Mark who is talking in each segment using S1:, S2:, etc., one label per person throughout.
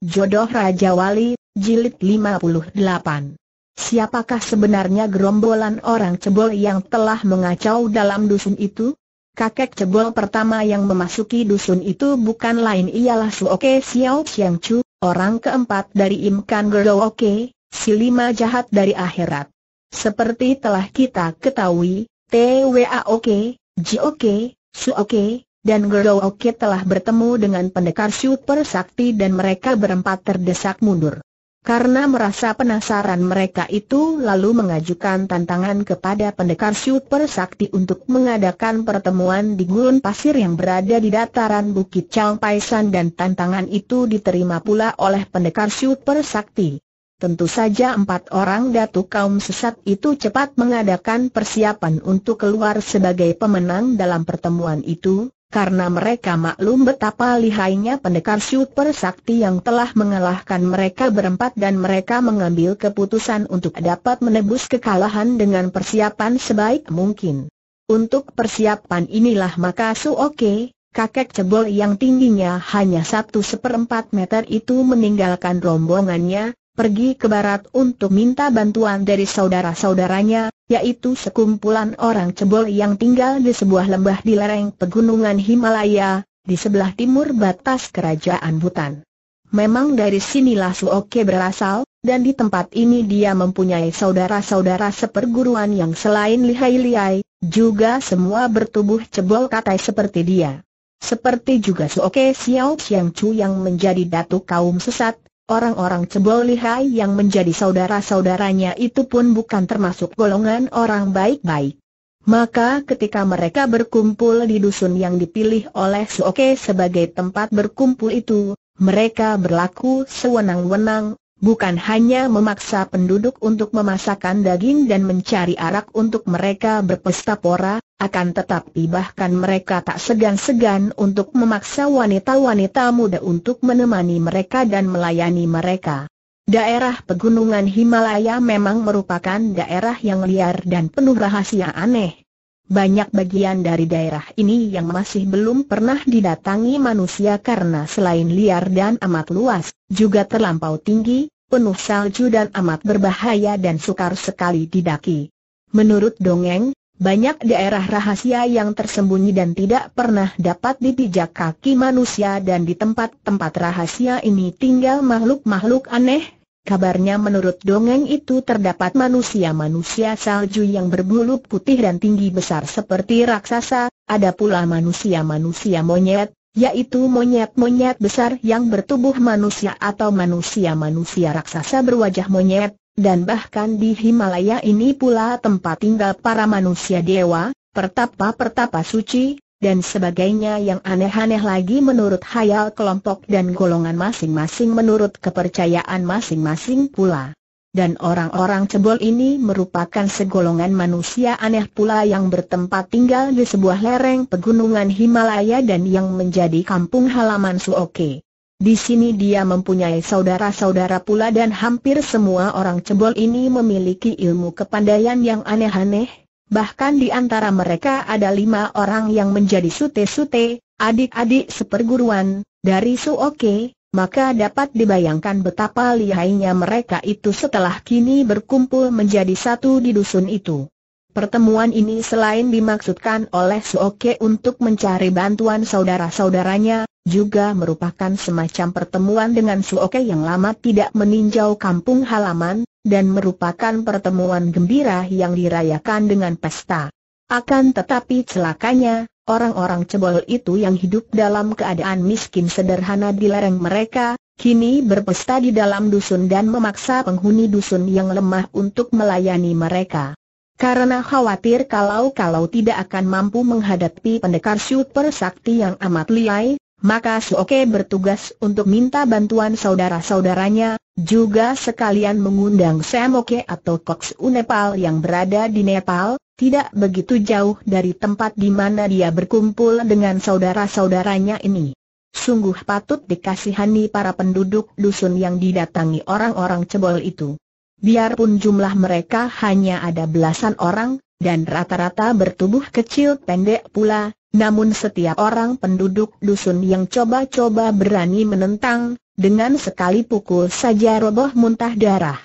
S1: Jodoh Raja Wali, Jilid 58 Siapakah sebenarnya gerombolan orang cebol yang telah mengacau dalam dusun itu? Kakek cebol pertama yang memasuki dusun itu bukan lain ialah Suoke Xiao Xiang Chu, orang keempat dari Imkan Gerooke, si lima jahat dari akhirat. Seperti telah kita ketahui, TWAOK, JOK, Suoke, dan Gerdo Oke telah bertemu dengan pendekar super sakti dan mereka berempat terdesak mundur. Karena merasa penasaran mereka itu lalu mengajukan tantangan kepada pendekar super sakti untuk mengadakan pertemuan di gurun pasir yang berada di dataran Bukit Changpaisan dan tantangan itu diterima pula oleh pendekar super sakti. Tentu saja empat orang datu kaum sesat itu cepat mengadakan persiapan untuk keluar sebagai pemenang dalam pertemuan itu, karena mereka maklum betapa lihainya pendekar super sakti yang telah mengalahkan mereka berempat dan mereka mengambil keputusan untuk dapat menebus kekalahan dengan persiapan sebaik mungkin. Untuk persiapan inilah maka Su Oke, kakek cebol yang tingginya hanya satu seperempat meter itu meninggalkan rombongannya, pergi ke barat untuk minta bantuan dari saudara-saudaranya, yaitu sekumpulan orang cebol yang tinggal di sebuah lembah di lereng pegunungan Himalaya, di sebelah timur batas kerajaan Butan. Memang dari sinilah Suoke berasal, dan di tempat ini dia mempunyai saudara-saudara seperguruan yang selain lihai-lihai, juga semua bertubuh cebol katai seperti dia. Seperti juga Suoke Xiao Xiang Chu yang menjadi datuk kaum sesat, Orang-orang cebol lihai yang menjadi saudara-saudaranya itu pun bukan termasuk golongan orang baik-baik. Maka ketika mereka berkumpul di dusun yang dipilih oleh Suoke sebagai tempat berkumpul itu, mereka berlaku sewenang-wenang, Bukan hanya memaksa penduduk untuk memasakkan daging dan mencari arak untuk mereka berpesta pora, akan tetapi bahkan mereka tak segan-segan untuk memaksa wanita-wanita muda untuk menemani mereka dan melayani mereka. Daerah pegunungan Himalaya memang merupakan daerah yang liar dan penuh rahasia aneh. Banyak bagian dari daerah ini yang masih belum pernah didatangi manusia karena selain liar dan amat luas, juga terlampau tinggi, penuh salju dan amat berbahaya dan sukar sekali didaki. Menurut dongeng, banyak daerah rahasia yang tersembunyi dan tidak pernah dapat dipijak kaki manusia dan di tempat-tempat rahasia ini tinggal makhluk-makhluk aneh Kabarnya menurut dongeng itu terdapat manusia-manusia salju yang berbulu putih dan tinggi besar seperti raksasa, ada pula manusia-manusia monyet, yaitu monyet-monyet besar yang bertubuh manusia atau manusia-manusia raksasa berwajah monyet, dan bahkan di Himalaya ini pula tempat tinggal para manusia dewa, pertapa-pertapa suci, dan sebagainya yang aneh-aneh lagi menurut hayal kelompok dan golongan masing-masing menurut kepercayaan masing-masing pula. Dan orang-orang cebol ini merupakan segolongan manusia aneh pula yang bertempat tinggal di sebuah lereng pegunungan Himalaya dan yang menjadi kampung halaman Suoke. Di sini dia mempunyai saudara-saudara pula dan hampir semua orang cebol ini memiliki ilmu kepandaian yang aneh-aneh, Bahkan di antara mereka ada lima orang yang menjadi sute-sute, adik-adik seperguruan, dari Suoke, maka dapat dibayangkan betapa lihainya mereka itu setelah kini berkumpul menjadi satu di dusun itu. Pertemuan ini selain dimaksudkan oleh Suoke untuk mencari bantuan saudara-saudaranya, juga merupakan semacam pertemuan dengan Suoke yang lama tidak meninjau kampung halaman, dan merupakan pertemuan gembira yang dirayakan dengan pesta. Akan tetapi celakanya, orang-orang cebol itu yang hidup dalam keadaan miskin sederhana di lereng mereka, kini berpesta di dalam dusun dan memaksa penghuni dusun yang lemah untuk melayani mereka. Karena khawatir kalau-kalau tidak akan mampu menghadapi pendekar super sakti yang amat liai, maka Suoke bertugas untuk minta bantuan saudara-saudaranya, juga sekalian mengundang Semoke atau Koks Nepal yang berada di Nepal, tidak begitu jauh dari tempat di mana dia berkumpul dengan saudara-saudaranya ini. Sungguh patut dikasihani para penduduk dusun yang didatangi orang-orang cebol itu. Biarpun jumlah mereka hanya ada belasan orang, dan rata-rata bertubuh kecil pendek pula, namun setiap orang penduduk dusun yang coba-coba berani menentang, dengan sekali pukul saja roboh muntah darah.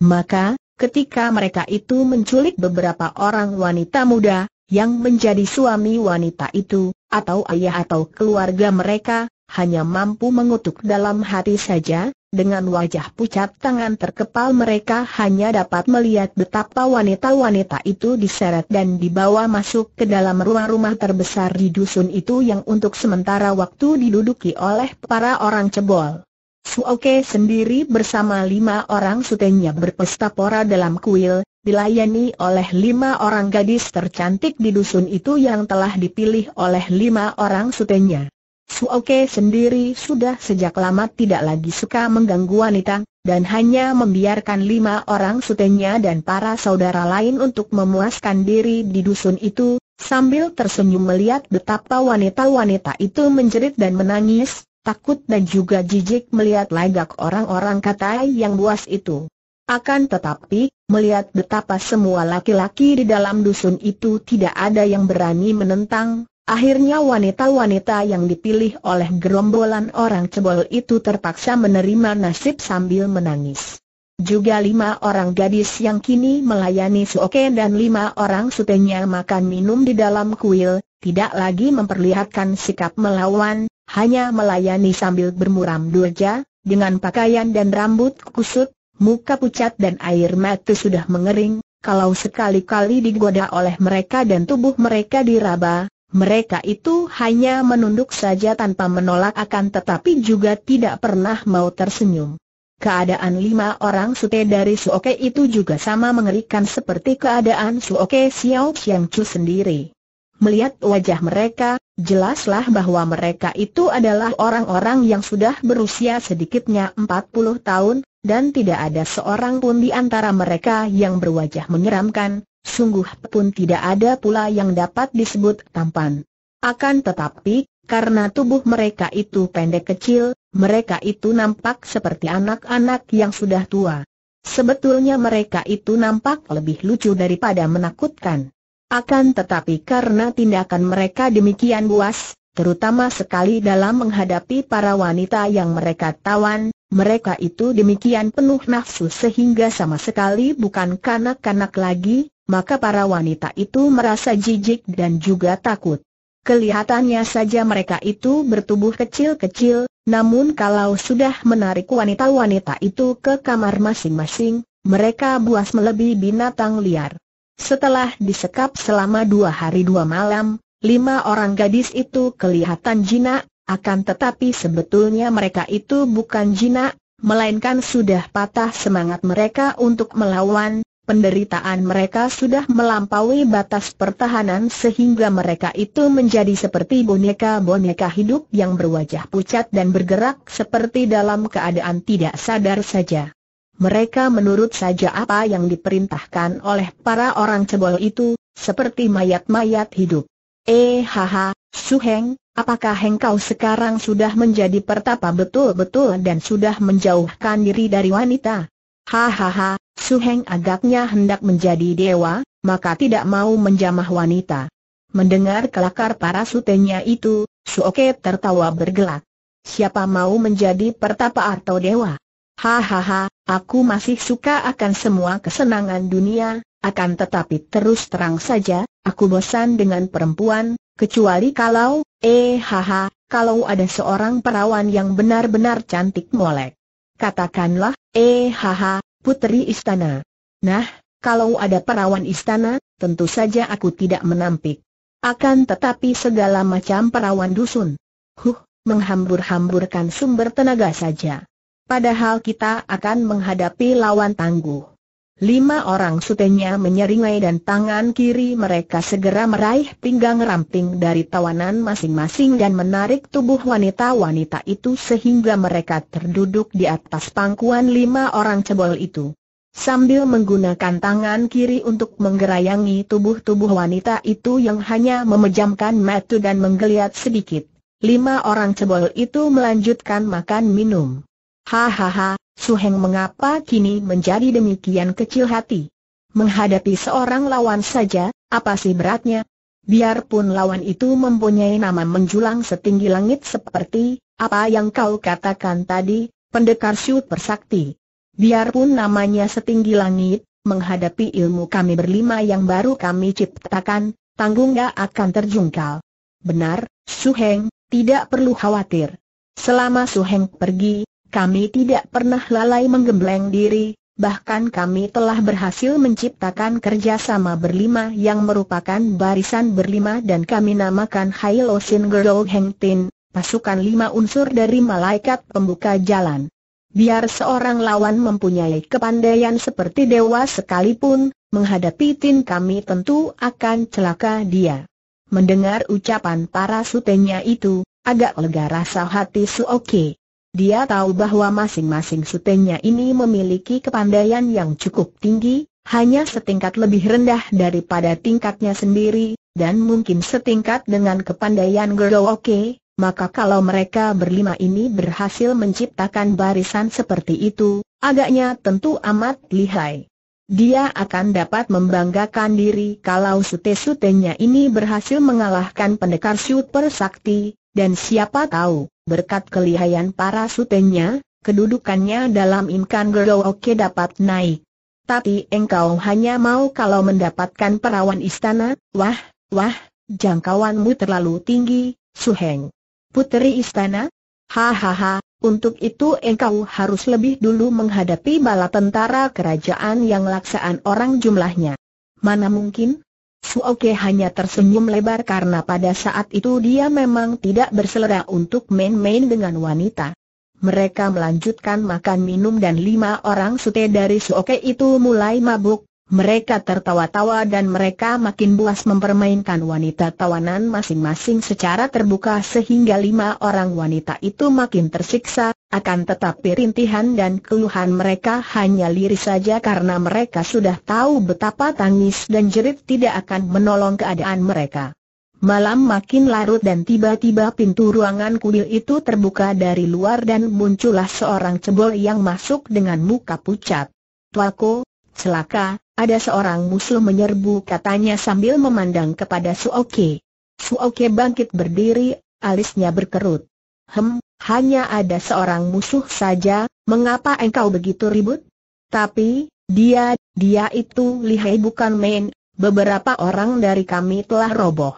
S1: Maka, ketika mereka itu menculik beberapa orang wanita muda, yang menjadi suami wanita itu, atau ayah atau keluarga mereka, hanya mampu mengutuk dalam hati saja, dengan wajah pucat tangan terkepal mereka hanya dapat melihat betapa wanita-wanita itu diseret dan dibawa masuk ke dalam rumah rumah terbesar di dusun itu yang untuk sementara waktu diduduki oleh para orang cebol. Suoke sendiri bersama lima orang sutenya berpesta pora dalam kuil, dilayani oleh lima orang gadis tercantik di dusun itu yang telah dipilih oleh lima orang sutenya. Suoke sendiri sudah sejak lama tidak lagi suka mengganggu wanita, dan hanya membiarkan lima orang sutenya dan para saudara lain untuk memuaskan diri di dusun itu, sambil tersenyum melihat betapa wanita-wanita itu menjerit dan menangis, takut dan juga jijik melihat lagak orang-orang kata yang buas itu. Akan tetapi, melihat betapa semua laki-laki di dalam dusun itu tidak ada yang berani menentang, Akhirnya wanita-wanita yang dipilih oleh gerombolan orang cebol itu terpaksa menerima nasib sambil menangis. Juga lima orang gadis yang kini melayani Suoke dan lima orang sutenya makan minum di dalam kuil, tidak lagi memperlihatkan sikap melawan, hanya melayani sambil bermuram durja, dengan pakaian dan rambut kusut, muka pucat dan air mata sudah mengering, kalau sekali-kali digoda oleh mereka dan tubuh mereka diraba, mereka itu hanya menunduk saja tanpa menolak akan tetapi juga tidak pernah mau tersenyum. Keadaan lima orang sute dari Suoke itu juga sama mengerikan seperti keadaan Suoke Xiao Xiang Chu sendiri. Melihat wajah mereka, jelaslah bahwa mereka itu adalah orang-orang yang sudah berusia sedikitnya 40 tahun, dan tidak ada seorang pun di antara mereka yang berwajah menyeramkan, sungguh pun tidak ada pula yang dapat disebut tampan. Akan tetapi, karena tubuh mereka itu pendek kecil, mereka itu nampak seperti anak-anak yang sudah tua. Sebetulnya mereka itu nampak lebih lucu daripada menakutkan. Akan tetapi karena tindakan mereka demikian buas, terutama sekali dalam menghadapi para wanita yang mereka tawan, mereka itu demikian penuh nafsu sehingga sama sekali bukan kanak-kanak lagi, maka para wanita itu merasa jijik dan juga takut. Kelihatannya saja mereka itu bertubuh kecil-kecil, namun kalau sudah menarik wanita-wanita itu ke kamar masing-masing, mereka buas melebihi binatang liar. Setelah disekap selama dua hari dua malam, lima orang gadis itu kelihatan jinak, akan tetapi sebetulnya mereka itu bukan jinak, melainkan sudah patah semangat mereka untuk melawan, penderitaan mereka sudah melampaui batas pertahanan sehingga mereka itu menjadi seperti boneka-boneka hidup yang berwajah pucat dan bergerak seperti dalam keadaan tidak sadar saja. Mereka menurut saja apa yang diperintahkan oleh para orang cebol itu, seperti mayat-mayat hidup. Eh haha, Suheng, Apakah engkau sekarang sudah menjadi pertapa betul-betul dan sudah menjauhkan diri dari wanita? Hahaha, Suheng agaknya hendak menjadi dewa, maka tidak mau menjamah wanita. Mendengar kelakar para sutenya itu, Suoke tertawa bergelak. Siapa mau menjadi pertapa atau dewa? Hahaha, aku masih suka akan semua kesenangan dunia, akan tetapi terus terang saja, aku bosan dengan perempuan, Kecuali kalau, eh haha, kalau ada seorang perawan yang benar-benar cantik molek. Katakanlah, eh haha, putri istana. Nah, kalau ada perawan istana, tentu saja aku tidak menampik. Akan tetapi segala macam perawan dusun. Huh, menghambur-hamburkan sumber tenaga saja. Padahal kita akan menghadapi lawan tangguh. Lima orang sutenya menyeringai dan tangan kiri mereka segera meraih pinggang ramping dari tawanan masing-masing dan menarik tubuh wanita-wanita itu sehingga mereka terduduk di atas pangkuan lima orang cebol itu. Sambil menggunakan tangan kiri untuk menggerayangi tubuh-tubuh wanita itu yang hanya memejamkan mata dan menggeliat sedikit, lima orang cebol itu melanjutkan makan minum. Hahaha, Suheng mengapa kini menjadi demikian kecil hati? Menghadapi seorang lawan saja, apa sih beratnya? Biarpun lawan itu mempunyai nama menjulang setinggi langit seperti, apa yang kau katakan tadi, pendekar syut bersakti. Biarpun namanya setinggi langit, menghadapi ilmu kami berlima yang baru kami ciptakan, tanggung akan terjungkal. Benar, Suheng, tidak perlu khawatir. Selama Suheng pergi, kami tidak pernah lalai menggembleng diri, bahkan kami telah berhasil menciptakan kerjasama berlima yang merupakan barisan berlima dan kami namakan Hailo Sin Gerol Heng Tin, pasukan lima unsur dari malaikat pembuka jalan. Biar seorang lawan mempunyai kepandaian seperti dewa sekalipun, menghadapi tin kami tentu akan celaka dia. Mendengar ucapan para sutenya itu, agak lega rasa hati Suoki. Dia tahu bahwa masing-masing sutenya ini memiliki kepandaian yang cukup tinggi, hanya setingkat lebih rendah daripada tingkatnya sendiri, dan mungkin setingkat dengan kepandaian Gerdo Oke, maka kalau mereka berlima ini berhasil menciptakan barisan seperti itu, agaknya tentu amat lihai. Dia akan dapat membanggakan diri kalau sute-sutenya ini berhasil mengalahkan pendekar super sakti, dan siapa tahu, berkat kelihayan para sutennya, kedudukannya dalam imkan Gero Oke dapat naik. Tapi engkau hanya mau kalau mendapatkan perawan istana, wah, wah, jangkauanmu terlalu tinggi, Suheng. Puteri istana? Hahaha, untuk itu engkau harus lebih dulu menghadapi bala tentara kerajaan yang laksaan orang jumlahnya. Mana mungkin, Suoke hanya tersenyum lebar karena pada saat itu dia memang tidak berselera untuk main-main dengan wanita. Mereka melanjutkan makan minum dan lima orang sute dari Suoke itu mulai mabuk, mereka tertawa-tawa dan mereka makin buas mempermainkan wanita tawanan masing-masing secara terbuka sehingga lima orang wanita itu makin tersiksa, akan tetapi rintihan dan keluhan mereka hanya lirih saja karena mereka sudah tahu betapa tangis dan jerit tidak akan menolong keadaan mereka. Malam makin larut dan tiba-tiba pintu ruangan kuil itu terbuka dari luar dan muncullah seorang cebol yang masuk dengan muka pucat. Tuaku, celaka, ada seorang musuh menyerbu katanya sambil memandang kepada Suoke. Suoke bangkit berdiri, alisnya berkerut. Hem, hanya ada seorang musuh saja, mengapa engkau begitu ribut? Tapi, dia, dia itu lihai bukan main, beberapa orang dari kami telah roboh.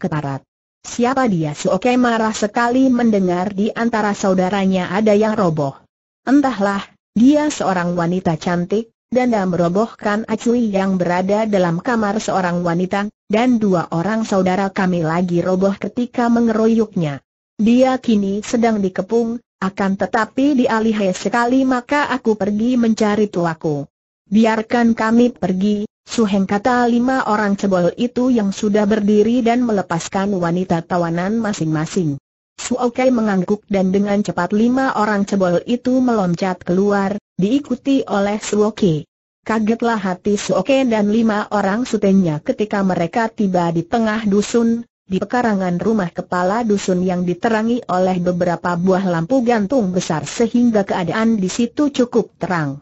S1: Keparat. Siapa dia? Suoke marah sekali mendengar di antara saudaranya ada yang roboh. Entahlah, dia seorang wanita cantik, dan dalam merobohkan acui yang berada dalam kamar seorang wanita, dan dua orang saudara kami lagi roboh ketika mengeroyoknya. Dia kini sedang dikepung, akan tetapi dialihai sekali maka aku pergi mencari tuaku. Biarkan kami pergi, Suheng kata lima orang cebol itu yang sudah berdiri dan melepaskan wanita tawanan masing-masing. Suokai mengangguk dan dengan cepat lima orang cebol itu meloncat keluar, diikuti oleh Suokai. Kagetlah hati Suokai dan lima orang sutenya ketika mereka tiba di tengah dusun, di pekarangan rumah kepala dusun yang diterangi oleh beberapa buah lampu gantung besar sehingga keadaan di situ cukup terang.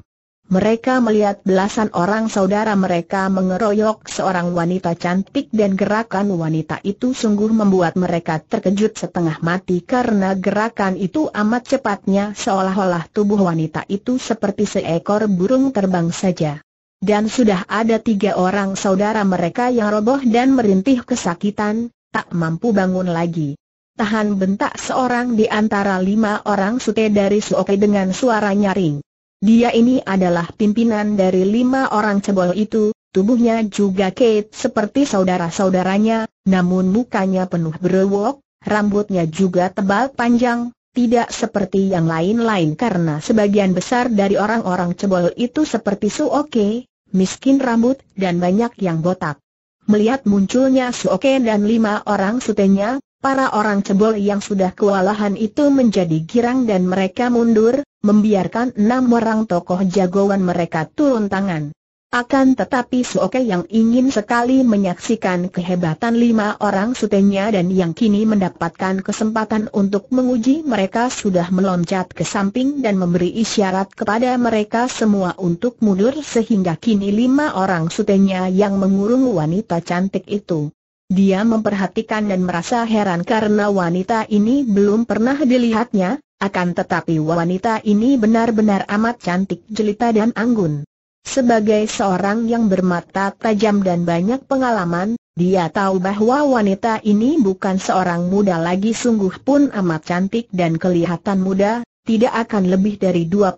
S1: Mereka melihat belasan orang saudara mereka mengeroyok seorang wanita cantik dan gerakan wanita itu sungguh membuat mereka terkejut setengah mati karena gerakan itu amat cepatnya seolah-olah tubuh wanita itu seperti seekor burung terbang saja. Dan sudah ada tiga orang saudara mereka yang roboh dan merintih kesakitan, tak mampu bangun lagi. Tahan bentak seorang di antara lima orang sute dari Suoke dengan suara nyaring. Dia ini adalah pimpinan dari lima orang cebol itu, tubuhnya juga Kate seperti saudara-saudaranya, namun mukanya penuh berewok, rambutnya juga tebal panjang, tidak seperti yang lain-lain karena sebagian besar dari orang-orang cebol itu seperti Suoke, miskin rambut dan banyak yang botak. Melihat munculnya Suoken dan lima orang sutenya, para orang cebol yang sudah kewalahan itu menjadi girang dan mereka mundur, membiarkan enam orang tokoh jagoan mereka turun tangan. Akan tetapi Suoke yang ingin sekali menyaksikan kehebatan lima orang sutenya dan yang kini mendapatkan kesempatan untuk menguji mereka sudah meloncat ke samping dan memberi isyarat kepada mereka semua untuk mundur sehingga kini lima orang sutenya yang mengurung wanita cantik itu. Dia memperhatikan dan merasa heran karena wanita ini belum pernah dilihatnya, akan tetapi wanita ini benar-benar amat cantik jelita dan anggun. Sebagai seorang yang bermata tajam dan banyak pengalaman, dia tahu bahwa wanita ini bukan seorang muda lagi sungguh pun amat cantik dan kelihatan muda, tidak akan lebih dari 25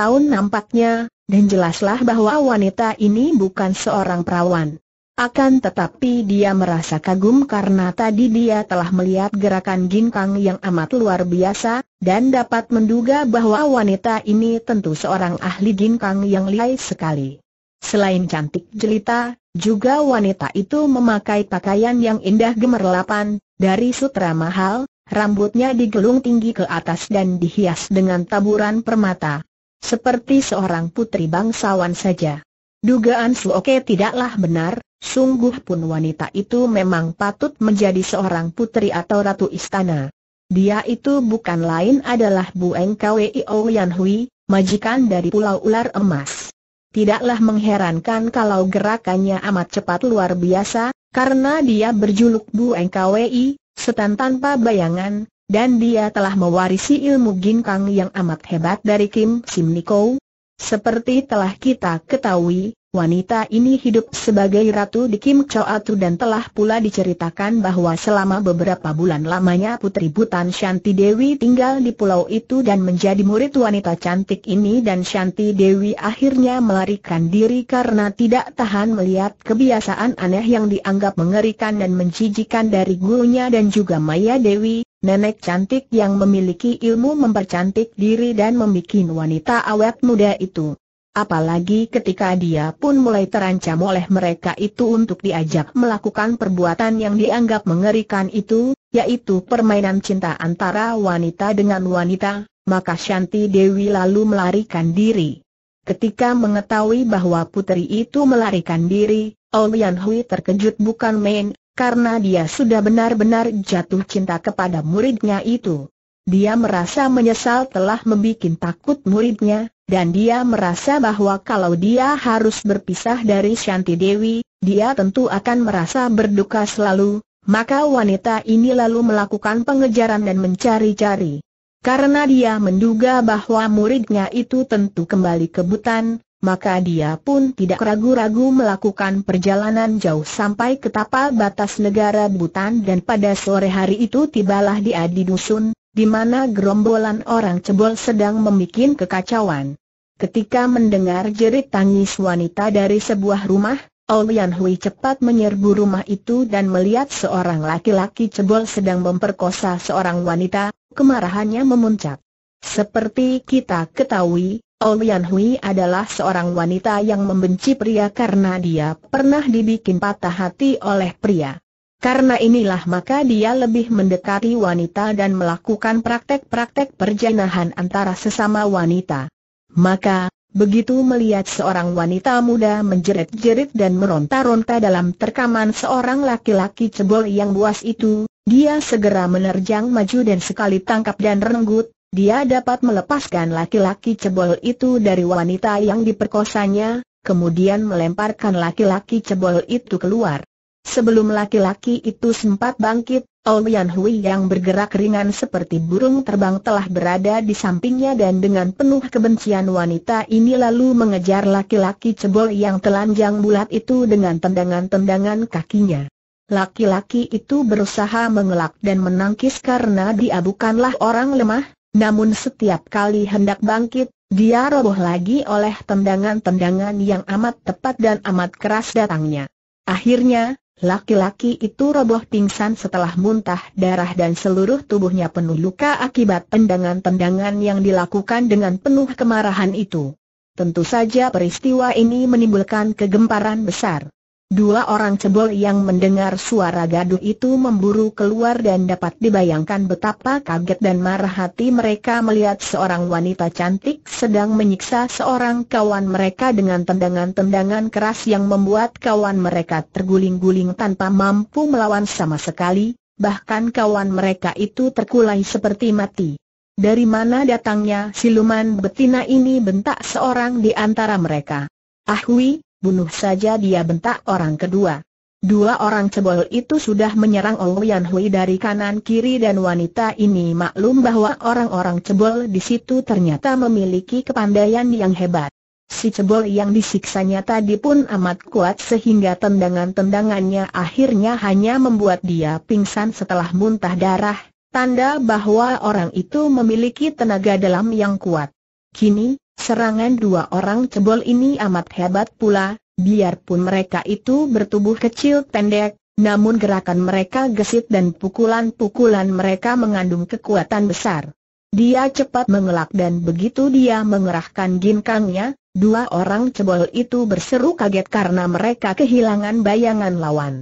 S1: tahun nampaknya, dan jelaslah bahwa wanita ini bukan seorang perawan. Akan tetapi dia merasa kagum karena tadi dia telah melihat gerakan ginkang yang amat luar biasa, dan dapat menduga bahwa wanita ini tentu seorang ahli ginkang yang lihai sekali. Selain cantik jelita, juga wanita itu memakai pakaian yang indah gemerlapan, dari sutra mahal, rambutnya digelung tinggi ke atas dan dihias dengan taburan permata. Seperti seorang putri bangsawan saja. Dugaan Suoke tidaklah benar, sungguh pun wanita itu memang patut menjadi seorang putri atau ratu istana. Dia itu bukan lain adalah Bu Kweo Yan Hui, majikan dari Pulau Ular Emas. Tidaklah mengherankan kalau gerakannya amat cepat luar biasa, karena dia berjuluk Bu Kwei, setan tanpa bayangan, dan dia telah mewarisi ilmu ginkang yang amat hebat dari Kim Sim Niko, seperti telah kita ketahui, wanita ini hidup sebagai ratu di Kim Atu dan telah pula diceritakan bahwa selama beberapa bulan lamanya Putri Butan Shanti Dewi tinggal di pulau itu dan menjadi murid wanita cantik ini dan Shanti Dewi akhirnya melarikan diri karena tidak tahan melihat kebiasaan aneh yang dianggap mengerikan dan menjijikan dari gurunya dan juga Maya Dewi, nenek cantik yang memiliki ilmu mempercantik diri dan membuat wanita awet muda itu. Apalagi ketika dia pun mulai terancam oleh mereka itu untuk diajak melakukan perbuatan yang dianggap mengerikan itu, yaitu permainan cinta antara wanita dengan wanita, maka Shanti Dewi lalu melarikan diri. Ketika mengetahui bahwa putri itu melarikan diri, Ouyan Hui terkejut bukan main, karena dia sudah benar-benar jatuh cinta kepada muridnya itu. Dia merasa menyesal telah membuat takut muridnya, dan dia merasa bahwa kalau dia harus berpisah dari Shanti Dewi, dia tentu akan merasa berduka selalu, maka wanita ini lalu melakukan pengejaran dan mencari-cari. Karena dia menduga bahwa muridnya itu tentu kembali ke Butan, maka dia pun tidak ragu-ragu melakukan perjalanan jauh sampai ke tapal batas negara Butan dan pada sore hari itu tibalah dia di dusun, di mana gerombolan orang cebol sedang membuat kekacauan. Ketika mendengar jerit tangis wanita dari sebuah rumah, Olian Hui cepat menyerbu rumah itu dan melihat seorang laki-laki cebol sedang memperkosa seorang wanita, kemarahannya memuncak. Seperti kita ketahui, Olian oh, Hui adalah seorang wanita yang membenci pria karena dia pernah dibikin patah hati oleh pria. Karena inilah maka dia lebih mendekati wanita dan melakukan praktek-praktek perjanahan antara sesama wanita. Maka, begitu melihat seorang wanita muda menjerit-jerit dan meronta-ronta dalam terkaman seorang laki-laki cebol yang buas itu, dia segera menerjang maju dan sekali tangkap dan renggut, dia dapat melepaskan laki-laki cebol itu dari wanita yang diperkosanya, kemudian melemparkan laki-laki cebol itu keluar. Sebelum laki-laki itu sempat bangkit, Olian Hui yang bergerak ringan seperti burung terbang telah berada di sampingnya dan dengan penuh kebencian wanita ini lalu mengejar laki-laki cebol yang telanjang bulat itu dengan tendangan-tendangan kakinya. Laki-laki itu berusaha mengelak dan menangkis karena dia bukanlah orang lemah, namun setiap kali hendak bangkit, dia roboh lagi oleh tendangan-tendangan yang amat tepat dan amat keras datangnya. Akhirnya, laki-laki itu roboh pingsan setelah muntah darah dan seluruh tubuhnya penuh luka akibat tendangan-tendangan yang dilakukan dengan penuh kemarahan itu. Tentu saja peristiwa ini menimbulkan kegemparan besar. Dua orang cebol yang mendengar suara gaduh itu memburu keluar dan dapat dibayangkan betapa kaget dan marah hati mereka melihat seorang wanita cantik sedang menyiksa seorang kawan mereka dengan tendangan-tendangan keras yang membuat kawan mereka terguling-guling tanpa mampu melawan sama sekali, bahkan kawan mereka itu terkulai seperti mati. Dari mana datangnya siluman betina ini bentak seorang di antara mereka. Ahui, ah bunuh saja dia bentak orang kedua. Dua orang cebol itu sudah menyerang Lian Hui dari kanan kiri dan wanita ini maklum bahwa orang-orang cebol di situ ternyata memiliki kepandaian yang hebat. Si cebol yang disiksanya tadi pun amat kuat sehingga tendangan-tendangannya akhirnya hanya membuat dia pingsan setelah muntah darah, tanda bahwa orang itu memiliki tenaga dalam yang kuat. Kini, Serangan dua orang cebol ini amat hebat pula, biarpun mereka itu bertubuh kecil pendek, namun gerakan mereka gesit dan pukulan-pukulan mereka mengandung kekuatan besar. Dia cepat mengelak dan begitu dia mengerahkan ginkangnya, dua orang cebol itu berseru kaget karena mereka kehilangan bayangan lawan.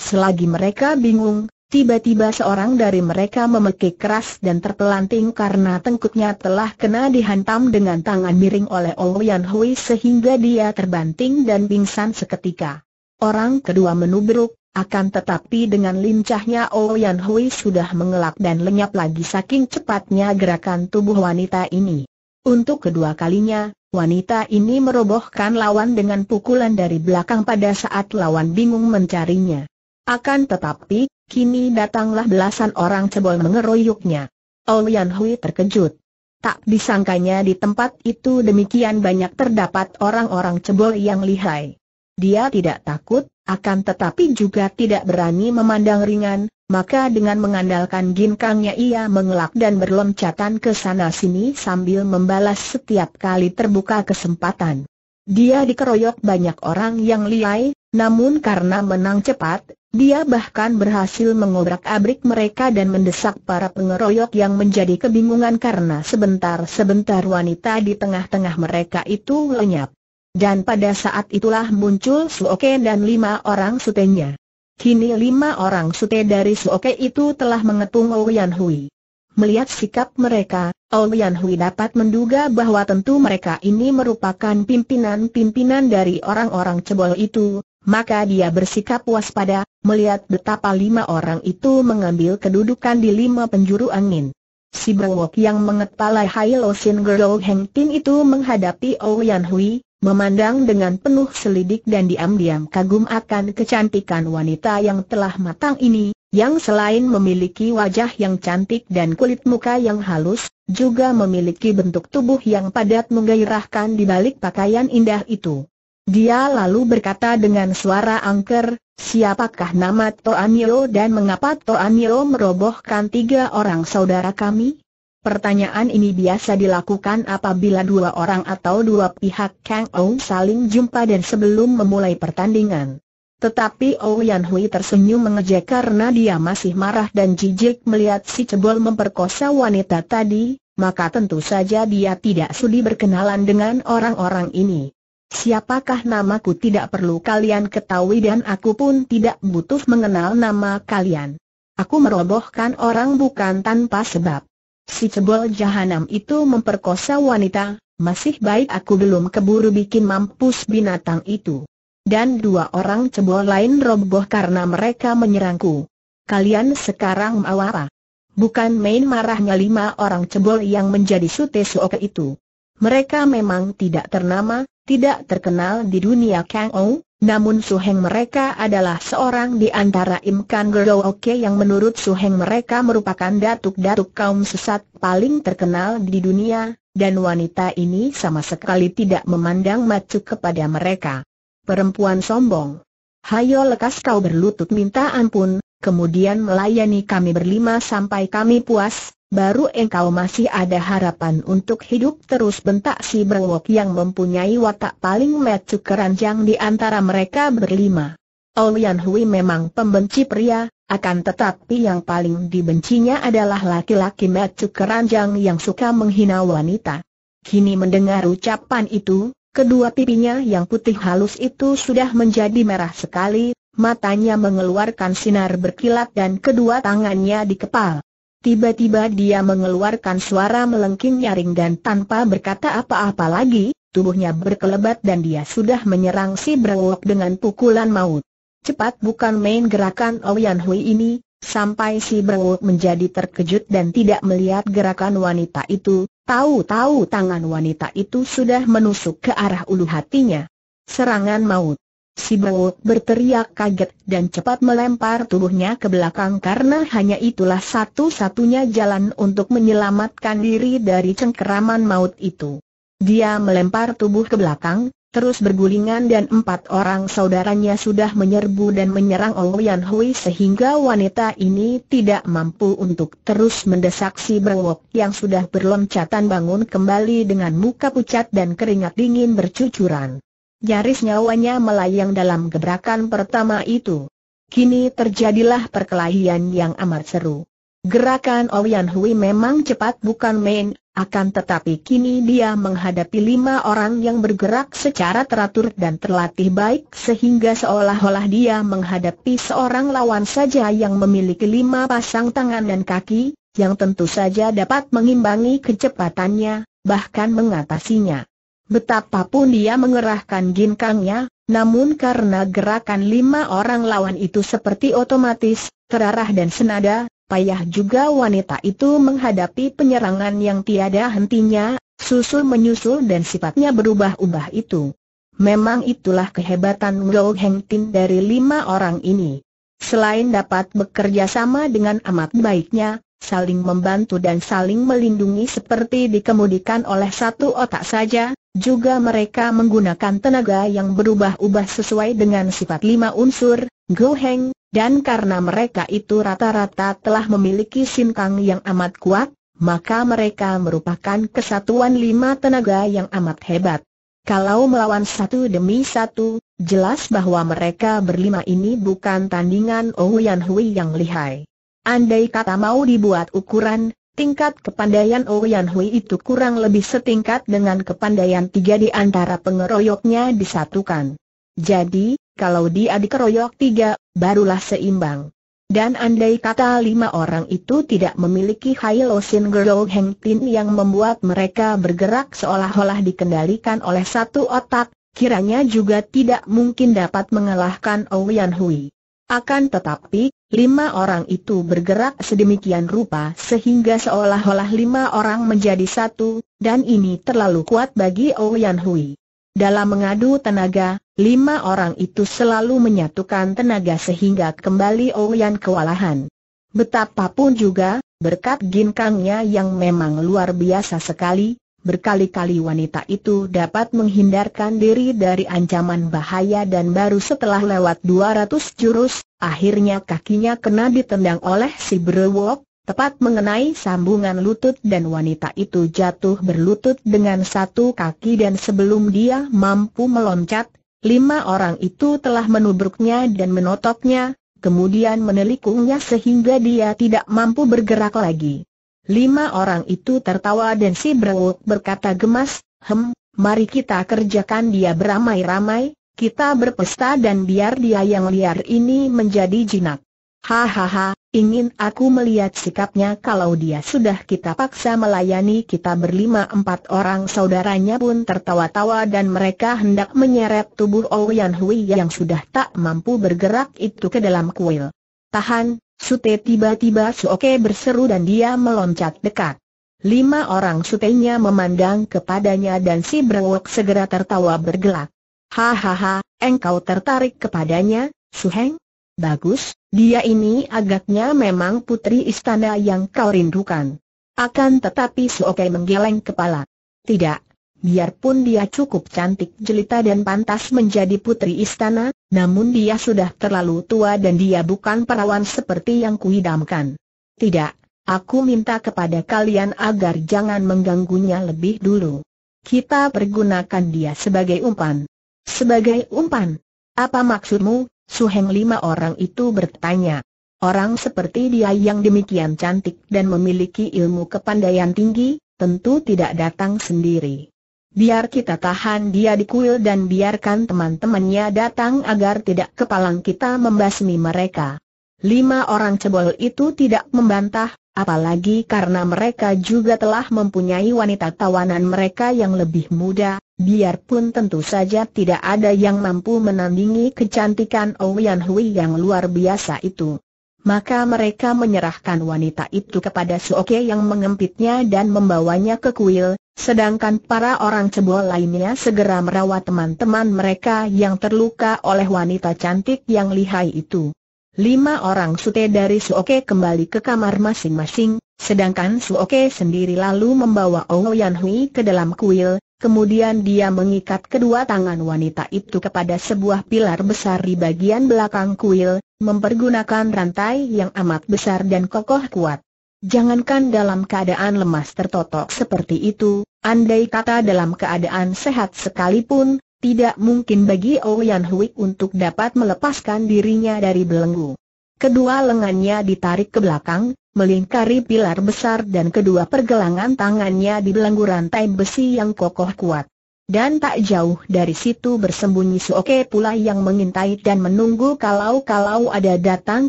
S1: Selagi mereka bingung, Tiba-tiba seorang dari mereka memekik keras dan terpelanting karena tengkuknya telah kena dihantam dengan tangan miring oleh Owian Hui sehingga dia terbanting dan pingsan seketika. Orang kedua menubruk, akan tetapi dengan lincahnya Owian Hui sudah mengelak dan lenyap lagi saking cepatnya gerakan tubuh wanita ini. Untuk kedua kalinya, wanita ini merobohkan lawan dengan pukulan dari belakang pada saat lawan bingung mencarinya. Akan tetapi, kini datanglah belasan orang cebol mengeroyoknya. Olian Hui terkejut. Tak disangkanya di tempat itu demikian banyak terdapat orang-orang cebol yang lihai. Dia tidak takut, akan tetapi juga tidak berani memandang ringan, maka dengan mengandalkan ginkangnya ia mengelak dan berloncatan ke sana-sini sambil membalas setiap kali terbuka kesempatan. Dia dikeroyok banyak orang yang lihai, namun karena menang cepat, dia bahkan berhasil mengobrak-abrik mereka dan mendesak para pengeroyok yang menjadi kebingungan karena sebentar-sebentar wanita di tengah-tengah mereka itu lenyap. Dan pada saat itulah muncul Suoke dan lima orang sutenya. Kini lima orang sute dari Suoke itu telah mengetung Yan Hui. Melihat sikap mereka, Yan Hui dapat menduga bahwa tentu mereka ini merupakan pimpinan-pimpinan dari orang-orang cebol itu, maka dia bersikap waspada, melihat betapa lima orang itu mengambil kedudukan di lima penjuru angin. Si Brewok yang mengepalai Hai Lo Sin Gerou Heng Tin itu menghadapi Ouyan Hui, memandang dengan penuh selidik dan diam-diam kagum akan kecantikan wanita yang telah matang ini, yang selain memiliki wajah yang cantik dan kulit muka yang halus, juga memiliki bentuk tubuh yang padat menggairahkan di balik pakaian indah itu. Dia lalu berkata dengan suara angker, siapakah nama Toanio dan mengapa Toanio merobohkan tiga orang saudara kami? Pertanyaan ini biasa dilakukan apabila dua orang atau dua pihak Kang Ou saling jumpa dan sebelum memulai pertandingan. Tetapi Yan Hui tersenyum mengejek karena dia masih marah dan jijik melihat si cebol memperkosa wanita tadi, maka tentu saja dia tidak sudi berkenalan dengan orang-orang ini. Siapakah namaku tidak perlu kalian ketahui dan aku pun tidak butuh mengenal nama kalian. Aku merobohkan orang bukan tanpa sebab. Si cebol jahanam itu memperkosa wanita, masih baik aku belum keburu bikin mampus binatang itu. Dan dua orang cebol lain roboh karena mereka menyerangku. Kalian sekarang mau apa? Bukan main marahnya lima orang cebol yang menjadi sute suoke itu. Mereka memang tidak ternama, tidak terkenal di dunia Kang Ou, namun Suheng mereka adalah seorang di antara Imkan Gerdo Oke yang menurut Suheng mereka merupakan datuk-datuk kaum sesat paling terkenal di dunia, dan wanita ini sama sekali tidak memandang macu kepada mereka. Perempuan sombong. Hayo lekas kau berlutut minta ampun, kemudian melayani kami berlima sampai kami puas, baru engkau masih ada harapan untuk hidup terus bentak si Brewok yang mempunyai watak paling mecu keranjang di antara mereka berlima. Olian Hui memang pembenci pria, akan tetapi yang paling dibencinya adalah laki-laki mecu keranjang yang suka menghina wanita. Kini mendengar ucapan itu, kedua pipinya yang putih halus itu sudah menjadi merah sekali, matanya mengeluarkan sinar berkilat dan kedua tangannya dikepal. Tiba-tiba dia mengeluarkan suara melengking nyaring dan tanpa berkata apa-apa lagi, tubuhnya berkelebat dan dia sudah menyerang si Brewok dengan pukulan maut. Cepat bukan main gerakan Ouyan Hui ini, sampai si Brewok menjadi terkejut dan tidak melihat gerakan wanita itu, tahu-tahu tangan wanita itu sudah menusuk ke arah ulu hatinya. Serangan maut Si Bo berteriak kaget dan cepat melempar tubuhnya ke belakang karena hanya itulah satu-satunya jalan untuk menyelamatkan diri dari cengkeraman maut itu. Dia melempar tubuh ke belakang, terus bergulingan dan empat orang saudaranya sudah menyerbu dan menyerang Ouyan Hui sehingga wanita ini tidak mampu untuk terus mendesak si berwok yang sudah berloncatan bangun kembali dengan muka pucat dan keringat dingin bercucuran. Nyaris nyawanya melayang dalam gebrakan pertama itu. Kini terjadilah perkelahian yang amat seru. Gerakan Ouyan oh Hui memang cepat bukan main, akan tetapi kini dia menghadapi lima orang yang bergerak secara teratur dan terlatih baik sehingga seolah-olah dia menghadapi seorang lawan saja yang memiliki lima pasang tangan dan kaki, yang tentu saja dapat mengimbangi kecepatannya, bahkan mengatasinya. Betapapun dia mengerahkan ginkangnya, namun karena gerakan lima orang lawan itu seperti otomatis, terarah dan senada, payah juga wanita itu menghadapi penyerangan yang tiada hentinya, susul menyusul dan sifatnya berubah-ubah itu. Memang itulah kehebatan Go Heng Tin dari lima orang ini. Selain dapat bekerja sama dengan amat baiknya, saling membantu dan saling melindungi seperti dikemudikan oleh satu otak saja, juga mereka menggunakan tenaga yang berubah-ubah sesuai dengan sifat lima unsur, goheng, dan karena mereka itu rata-rata telah memiliki sinkang yang amat kuat, maka mereka merupakan kesatuan lima tenaga yang amat hebat. Kalau melawan satu demi satu, jelas bahwa mereka berlima ini bukan tandingan Ouyan Hui yang lihai. Andai kata mau dibuat ukuran, tingkat kepandaian Oyan Hui itu kurang lebih setingkat dengan kepandaian tiga di antara pengeroyoknya disatukan. Jadi, kalau dia dikeroyok tiga, barulah seimbang. Dan andai kata lima orang itu tidak memiliki Hailosin Gerou Heng Tin yang membuat mereka bergerak seolah-olah dikendalikan oleh satu otak, kiranya juga tidak mungkin dapat mengalahkan Ouyan Hui. Akan tetapi, lima orang itu bergerak sedemikian rupa sehingga seolah-olah lima orang menjadi satu, dan ini terlalu kuat bagi Ouyan oh Hui. Dalam mengadu tenaga, lima orang itu selalu menyatukan tenaga sehingga kembali Ouyan oh kewalahan. Betapapun juga, berkat ginkangnya yang memang luar biasa sekali, berkali-kali wanita itu dapat menghindarkan diri dari ancaman bahaya dan baru setelah lewat 200 jurus, akhirnya kakinya kena ditendang oleh si berewok, tepat mengenai sambungan lutut dan wanita itu jatuh berlutut dengan satu kaki dan sebelum dia mampu meloncat, lima orang itu telah menubruknya dan menotoknya, kemudian menelikungnya sehingga dia tidak mampu bergerak lagi. Lima orang itu tertawa dan si Brewok berkata gemas, Hem, mari kita kerjakan dia beramai-ramai, kita berpesta dan biar dia yang liar ini menjadi jinak. Hahaha, ingin aku melihat sikapnya kalau dia sudah kita paksa melayani kita berlima empat orang saudaranya pun tertawa-tawa dan mereka hendak menyeret tubuh Ouyan Hui yang sudah tak mampu bergerak itu ke dalam kuil. Tahan, Sute tiba-tiba Suoke berseru dan dia meloncat dekat. Lima orang sutenya memandang kepadanya dan si Brewok segera tertawa bergelak. Hahaha, engkau tertarik kepadanya, Suheng? Bagus, dia ini agaknya memang putri istana yang kau rindukan. Akan tetapi Suoke menggeleng kepala. Tidak, Biarpun dia cukup cantik jelita dan pantas menjadi putri istana, namun dia sudah terlalu tua dan dia bukan perawan seperti yang kuidamkan. Tidak, aku minta kepada kalian agar jangan mengganggunya lebih dulu. Kita pergunakan dia sebagai umpan. Sebagai umpan? Apa maksudmu? Suheng lima orang itu bertanya. Orang seperti dia yang demikian cantik dan memiliki ilmu kepandaian tinggi, tentu tidak datang sendiri biar kita tahan dia di kuil dan biarkan teman-temannya datang agar tidak kepalang kita membasmi mereka. Lima orang cebol itu tidak membantah, apalagi karena mereka juga telah mempunyai wanita tawanan mereka yang lebih muda, biarpun tentu saja tidak ada yang mampu menandingi kecantikan Ouyan Hui yang luar biasa itu. Maka mereka menyerahkan wanita itu kepada Suoke yang mengempitnya dan membawanya ke kuil, Sedangkan para orang cebol lainnya segera merawat teman-teman mereka yang terluka oleh wanita cantik yang lihai itu. Lima orang sute dari Suoke kembali ke kamar masing-masing, sedangkan Suoke sendiri lalu membawa Ouyan Yan Hui ke dalam kuil, kemudian dia mengikat kedua tangan wanita itu kepada sebuah pilar besar di bagian belakang kuil, mempergunakan rantai yang amat besar dan kokoh kuat. Jangankan dalam keadaan lemas tertotok seperti itu, andai kata dalam keadaan sehat sekalipun, tidak mungkin bagi Ouyan oh Hui untuk dapat melepaskan dirinya dari belenggu. Kedua lengannya ditarik ke belakang, melingkari pilar besar dan kedua pergelangan tangannya di belenggu rantai besi yang kokoh kuat. Dan tak jauh dari situ bersembunyi Suoke pula yang mengintai dan menunggu kalau-kalau ada datang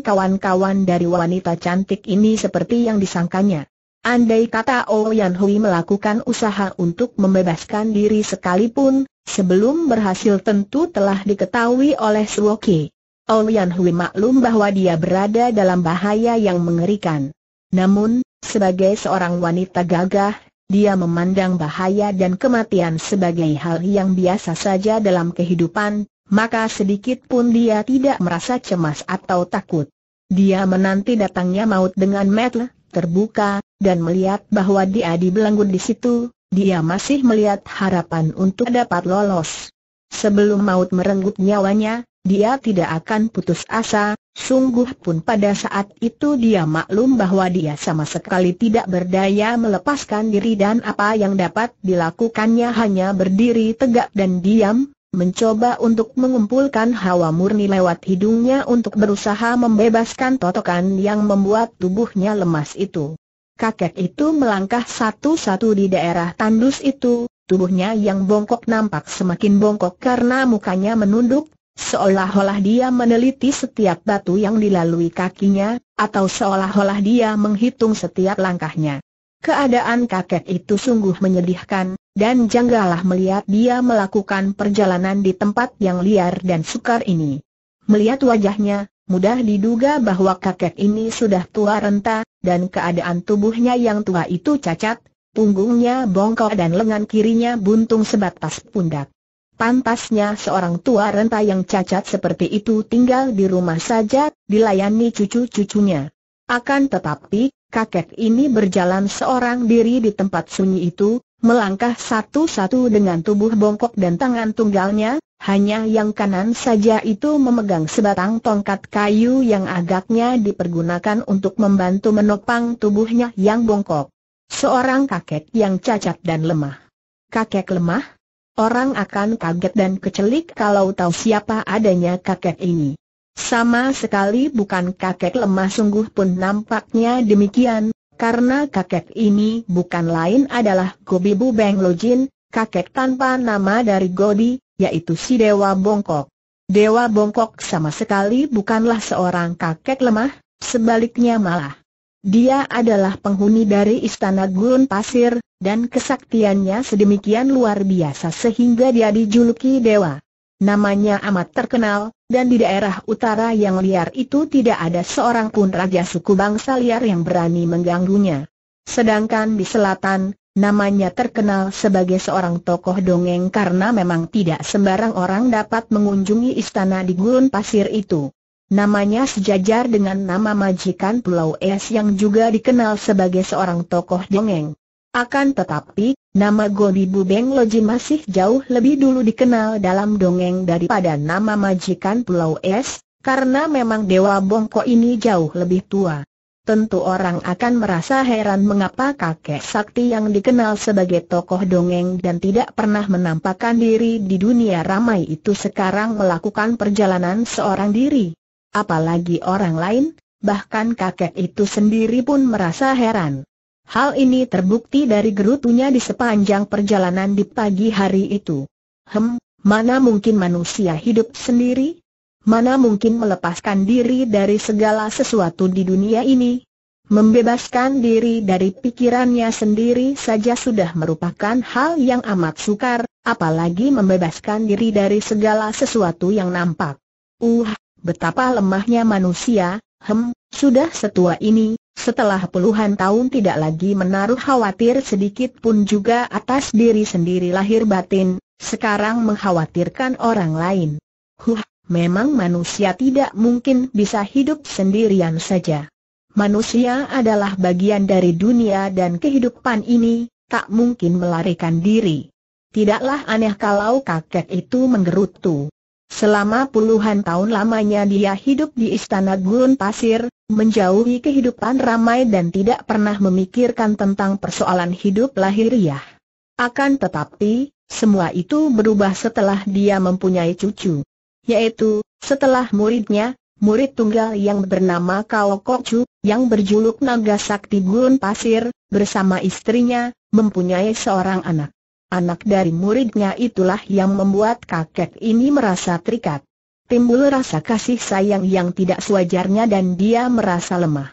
S1: kawan-kawan dari wanita cantik ini seperti yang disangkanya. Andai kata Oh Yan Hui melakukan usaha untuk membebaskan diri sekalipun, sebelum berhasil tentu telah diketahui oleh Suoke. Oh Yan Hui maklum bahwa dia berada dalam bahaya yang mengerikan. Namun, sebagai seorang wanita gagah, dia memandang bahaya dan kematian sebagai hal yang biasa saja dalam kehidupan, maka sedikit pun dia tidak merasa cemas atau takut. Dia menanti datangnya maut dengan metel, terbuka, dan melihat bahwa dia dibelenggu di situ, dia masih melihat harapan untuk dapat lolos. Sebelum maut merenggut nyawanya, dia tidak akan putus asa, Sungguh pun pada saat itu dia maklum bahwa dia sama sekali tidak berdaya melepaskan diri dan apa yang dapat dilakukannya hanya berdiri tegak dan diam, mencoba untuk mengumpulkan hawa murni lewat hidungnya untuk berusaha membebaskan totokan yang membuat tubuhnya lemas itu. Kakek itu melangkah satu-satu di daerah tandus itu, tubuhnya yang bongkok nampak semakin bongkok karena mukanya menunduk, seolah-olah dia meneliti setiap batu yang dilalui kakinya, atau seolah-olah dia menghitung setiap langkahnya. Keadaan kakek itu sungguh menyedihkan, dan janggalah melihat dia melakukan perjalanan di tempat yang liar dan sukar ini. Melihat wajahnya, mudah diduga bahwa kakek ini sudah tua renta, dan keadaan tubuhnya yang tua itu cacat, punggungnya bongkok dan lengan kirinya buntung sebatas pundak. Pantasnya seorang tua renta yang cacat seperti itu tinggal di rumah saja, dilayani cucu-cucunya. Akan tetapi, kakek ini berjalan seorang diri di tempat sunyi itu, melangkah satu-satu dengan tubuh bongkok dan tangan tunggalnya, hanya yang kanan saja itu memegang sebatang tongkat kayu yang agaknya dipergunakan untuk membantu menopang tubuhnya yang bongkok. Seorang kakek yang cacat dan lemah. Kakek lemah? Orang akan kaget dan kecelik kalau tahu siapa adanya kakek ini. Sama sekali bukan kakek lemah sungguh pun nampaknya demikian, karena kakek ini bukan lain adalah Gobibu Beng Lojin, kakek tanpa nama dari Godi, yaitu si Dewa Bongkok. Dewa Bongkok sama sekali bukanlah seorang kakek lemah, sebaliknya malah. Dia adalah penghuni dari Istana Gurun Pasir, dan kesaktiannya sedemikian luar biasa sehingga dia dijuluki dewa. Namanya amat terkenal, dan di daerah utara yang liar itu tidak ada seorang pun raja suku bangsa liar yang berani mengganggunya. Sedangkan di selatan, namanya terkenal sebagai seorang tokoh dongeng karena memang tidak sembarang orang dapat mengunjungi istana di gurun pasir itu. Namanya sejajar dengan nama majikan Pulau Es yang juga dikenal sebagai seorang tokoh dongeng. Akan tetapi, nama Goni Bubeng Loji masih jauh lebih dulu dikenal dalam dongeng daripada nama majikan Pulau Es, karena memang Dewa Bongko ini jauh lebih tua. Tentu orang akan merasa heran mengapa kakek sakti yang dikenal sebagai tokoh dongeng dan tidak pernah menampakkan diri di dunia ramai itu sekarang melakukan perjalanan seorang diri. Apalagi orang lain, bahkan kakek itu sendiri pun merasa heran. Hal ini terbukti dari gerutunya di sepanjang perjalanan di pagi hari itu. Hem, mana mungkin manusia hidup sendiri? Mana mungkin melepaskan diri dari segala sesuatu di dunia ini? Membebaskan diri dari pikirannya sendiri saja sudah merupakan hal yang amat sukar, apalagi membebaskan diri dari segala sesuatu yang nampak. Uh, betapa lemahnya manusia, hem, sudah setua ini, setelah puluhan tahun tidak lagi menaruh khawatir sedikit pun juga atas diri sendiri lahir batin, sekarang mengkhawatirkan orang lain. Huh, memang manusia tidak mungkin bisa hidup sendirian saja. Manusia adalah bagian dari dunia dan kehidupan ini, tak mungkin melarikan diri. Tidaklah aneh kalau kakek itu menggerutu. Selama puluhan tahun lamanya dia hidup di istana gurun pasir, menjauhi kehidupan ramai dan tidak pernah memikirkan tentang persoalan hidup lahiriah. Akan tetapi, semua itu berubah setelah dia mempunyai cucu. Yaitu, setelah muridnya, murid tunggal yang bernama Kao Kocu, yang berjuluk Naga Sakti Gurun Pasir, bersama istrinya, mempunyai seorang anak. Anak dari muridnya itulah yang membuat kakek ini merasa terikat. Timbul rasa kasih sayang yang tidak sewajarnya dan dia merasa lemah.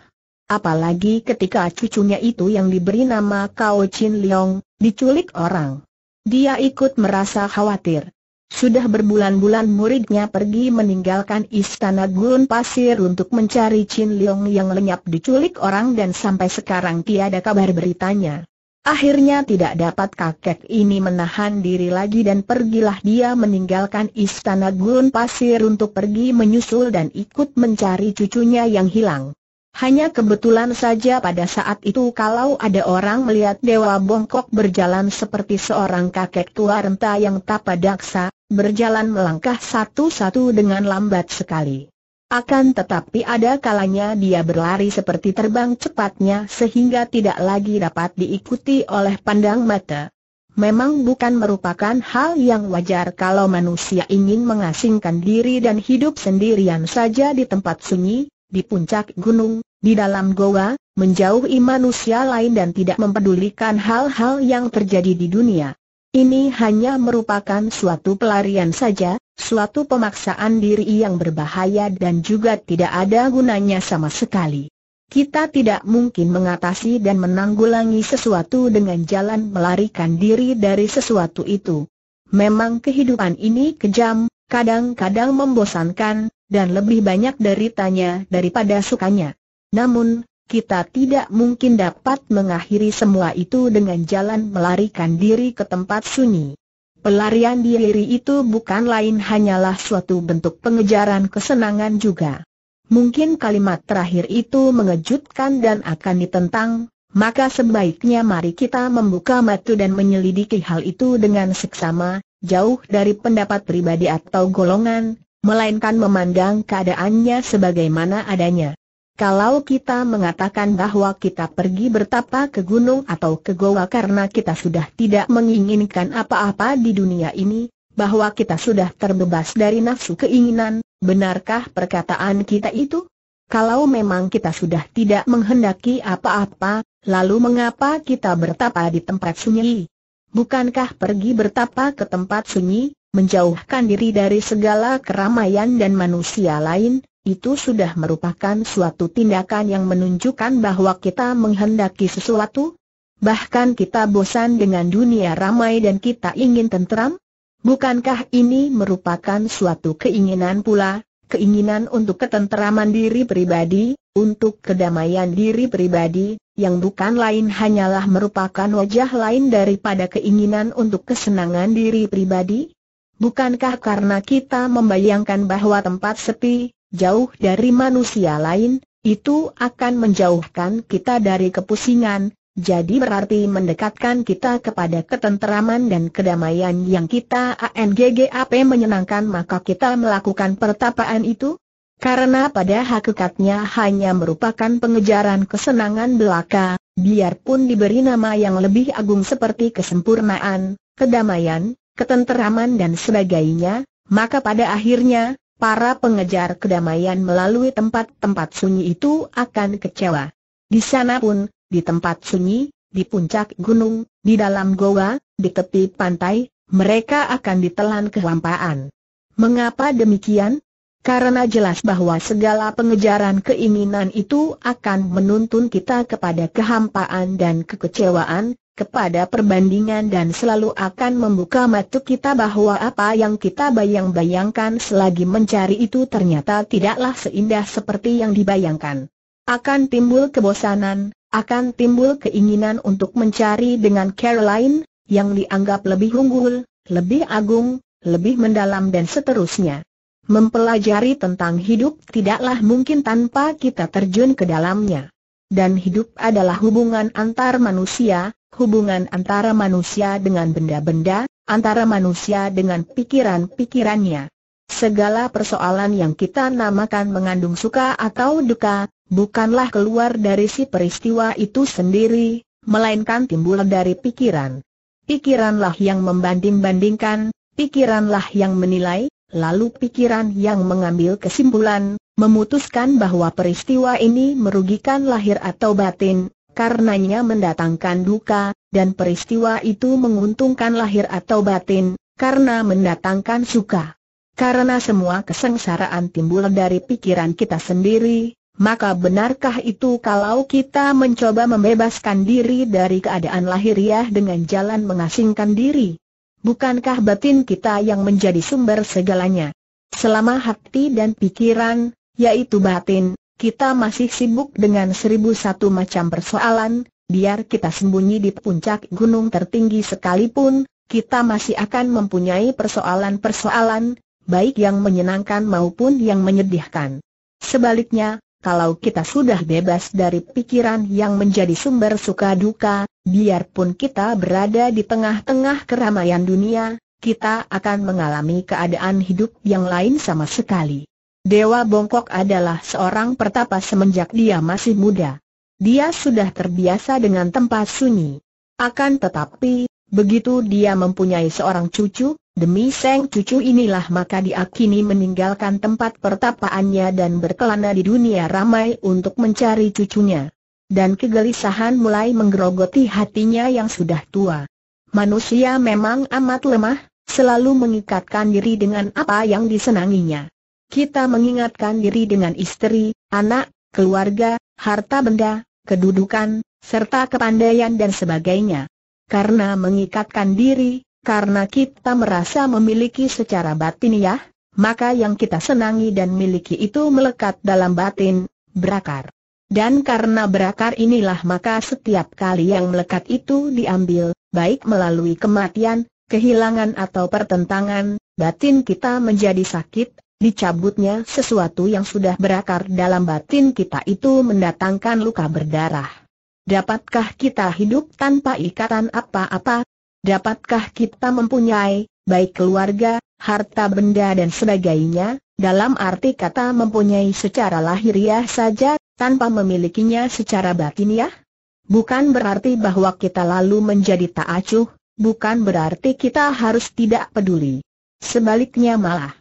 S1: Apalagi ketika cucunya itu yang diberi nama Kao Chin Leong, diculik orang. Dia ikut merasa khawatir. Sudah berbulan-bulan muridnya pergi meninggalkan istana gurun pasir untuk mencari Chin Leong yang lenyap diculik orang dan sampai sekarang tiada kabar beritanya. Akhirnya tidak dapat kakek ini menahan diri lagi dan pergilah dia meninggalkan istana gurun pasir untuk pergi menyusul dan ikut mencari cucunya yang hilang. Hanya kebetulan saja pada saat itu kalau ada orang melihat Dewa Bongkok berjalan seperti seorang kakek tua renta yang tak padaksa, berjalan melangkah satu-satu dengan lambat sekali. Akan tetapi ada kalanya dia berlari seperti terbang cepatnya sehingga tidak lagi dapat diikuti oleh pandang mata. Memang bukan merupakan hal yang wajar kalau manusia ingin mengasingkan diri dan hidup sendirian saja di tempat sunyi, di puncak gunung, di dalam goa, menjauhi manusia lain dan tidak mempedulikan hal-hal yang terjadi di dunia. Ini hanya merupakan suatu pelarian saja, suatu pemaksaan diri yang berbahaya dan juga tidak ada gunanya sama sekali. Kita tidak mungkin mengatasi dan menanggulangi sesuatu dengan jalan melarikan diri dari sesuatu itu. Memang kehidupan ini kejam, kadang-kadang membosankan, dan lebih banyak deritanya daripada sukanya. Namun, kita tidak mungkin dapat mengakhiri semua itu dengan jalan melarikan diri ke tempat sunyi. Pelarian diri itu bukan lain hanyalah suatu bentuk pengejaran kesenangan juga. Mungkin kalimat terakhir itu mengejutkan dan akan ditentang, maka sebaiknya mari kita membuka mata dan menyelidiki hal itu dengan seksama, jauh dari pendapat pribadi atau golongan, melainkan memandang keadaannya sebagaimana adanya. Kalau kita mengatakan bahwa kita pergi bertapa ke gunung atau ke goa karena kita sudah tidak menginginkan apa-apa di dunia ini, bahwa kita sudah terbebas dari nafsu keinginan, benarkah perkataan kita itu? Kalau memang kita sudah tidak menghendaki apa-apa, lalu mengapa kita bertapa di tempat sunyi? Bukankah pergi bertapa ke tempat sunyi, menjauhkan diri dari segala keramaian dan manusia lain, itu sudah merupakan suatu tindakan yang menunjukkan bahwa kita menghendaki sesuatu? Bahkan kita bosan dengan dunia ramai dan kita ingin tentram? Bukankah ini merupakan suatu keinginan pula, keinginan untuk ketenteraman diri pribadi, untuk kedamaian diri pribadi, yang bukan lain hanyalah merupakan wajah lain daripada keinginan untuk kesenangan diri pribadi? Bukankah karena kita membayangkan bahwa tempat sepi, jauh dari manusia lain, itu akan menjauhkan kita dari kepusingan, jadi berarti mendekatkan kita kepada ketenteraman dan kedamaian yang kita ANGGAP menyenangkan maka kita melakukan pertapaan itu? Karena pada hakikatnya hanya merupakan pengejaran kesenangan belaka, biarpun diberi nama yang lebih agung seperti kesempurnaan, kedamaian, ketenteraman dan sebagainya, maka pada akhirnya, para pengejar kedamaian melalui tempat-tempat sunyi itu akan kecewa. Di sana pun, di tempat sunyi, di puncak gunung, di dalam goa, di tepi pantai, mereka akan ditelan kehampaan. Mengapa demikian? Karena jelas bahwa segala pengejaran keinginan itu akan menuntun kita kepada kehampaan dan kekecewaan, kepada perbandingan dan selalu akan membuka mata kita bahwa apa yang kita bayang-bayangkan selagi mencari itu ternyata tidaklah seindah seperti yang dibayangkan. Akan timbul kebosanan, akan timbul keinginan untuk mencari dengan Caroline, yang dianggap lebih unggul, lebih agung, lebih mendalam dan seterusnya. Mempelajari tentang hidup tidaklah mungkin tanpa kita terjun ke dalamnya. Dan hidup adalah hubungan antar manusia, hubungan antara manusia dengan benda-benda, antara manusia dengan pikiran-pikirannya. Segala persoalan yang kita namakan mengandung suka atau duka, bukanlah keluar dari si peristiwa itu sendiri, melainkan timbul dari pikiran. Pikiranlah yang membanding-bandingkan, pikiranlah yang menilai, lalu pikiran yang mengambil kesimpulan, memutuskan bahwa peristiwa ini merugikan lahir atau batin, karenanya mendatangkan duka, dan peristiwa itu menguntungkan lahir atau batin, karena mendatangkan suka. Karena semua kesengsaraan timbul dari pikiran kita sendiri, maka benarkah itu kalau kita mencoba membebaskan diri dari keadaan lahiriah dengan jalan mengasingkan diri? Bukankah batin kita yang menjadi sumber segalanya? Selama hati dan pikiran, yaitu batin, kita masih sibuk dengan seribu satu macam persoalan, biar kita sembunyi di puncak gunung tertinggi sekalipun, kita masih akan mempunyai persoalan-persoalan, baik yang menyenangkan maupun yang menyedihkan. Sebaliknya, kalau kita sudah bebas dari pikiran yang menjadi sumber suka duka, biarpun kita berada di tengah-tengah keramaian dunia, kita akan mengalami keadaan hidup yang lain sama sekali. Dewa Bongkok adalah seorang pertapa semenjak dia masih muda. Dia sudah terbiasa dengan tempat sunyi. Akan tetapi, begitu dia mempunyai seorang cucu, demi sang cucu inilah maka dia kini meninggalkan tempat pertapaannya dan berkelana di dunia ramai untuk mencari cucunya. Dan kegelisahan mulai menggerogoti hatinya yang sudah tua. Manusia memang amat lemah, selalu mengikatkan diri dengan apa yang disenanginya kita mengingatkan diri dengan istri, anak, keluarga, harta benda, kedudukan, serta kepandaian dan sebagainya. Karena mengikatkan diri, karena kita merasa memiliki secara batiniah, ya, maka yang kita senangi dan miliki itu melekat dalam batin, berakar. Dan karena berakar inilah maka setiap kali yang melekat itu diambil, baik melalui kematian, kehilangan atau pertentangan, batin kita menjadi sakit, Dicabutnya sesuatu yang sudah berakar dalam batin kita itu mendatangkan luka berdarah. Dapatkah kita hidup tanpa ikatan apa-apa? Dapatkah kita mempunyai, baik keluarga, harta benda dan sebagainya, dalam arti kata mempunyai secara lahiriah saja, tanpa memilikinya secara batiniah? Bukan berarti bahwa kita lalu menjadi tak acuh, bukan berarti kita harus tidak peduli. Sebaliknya malah,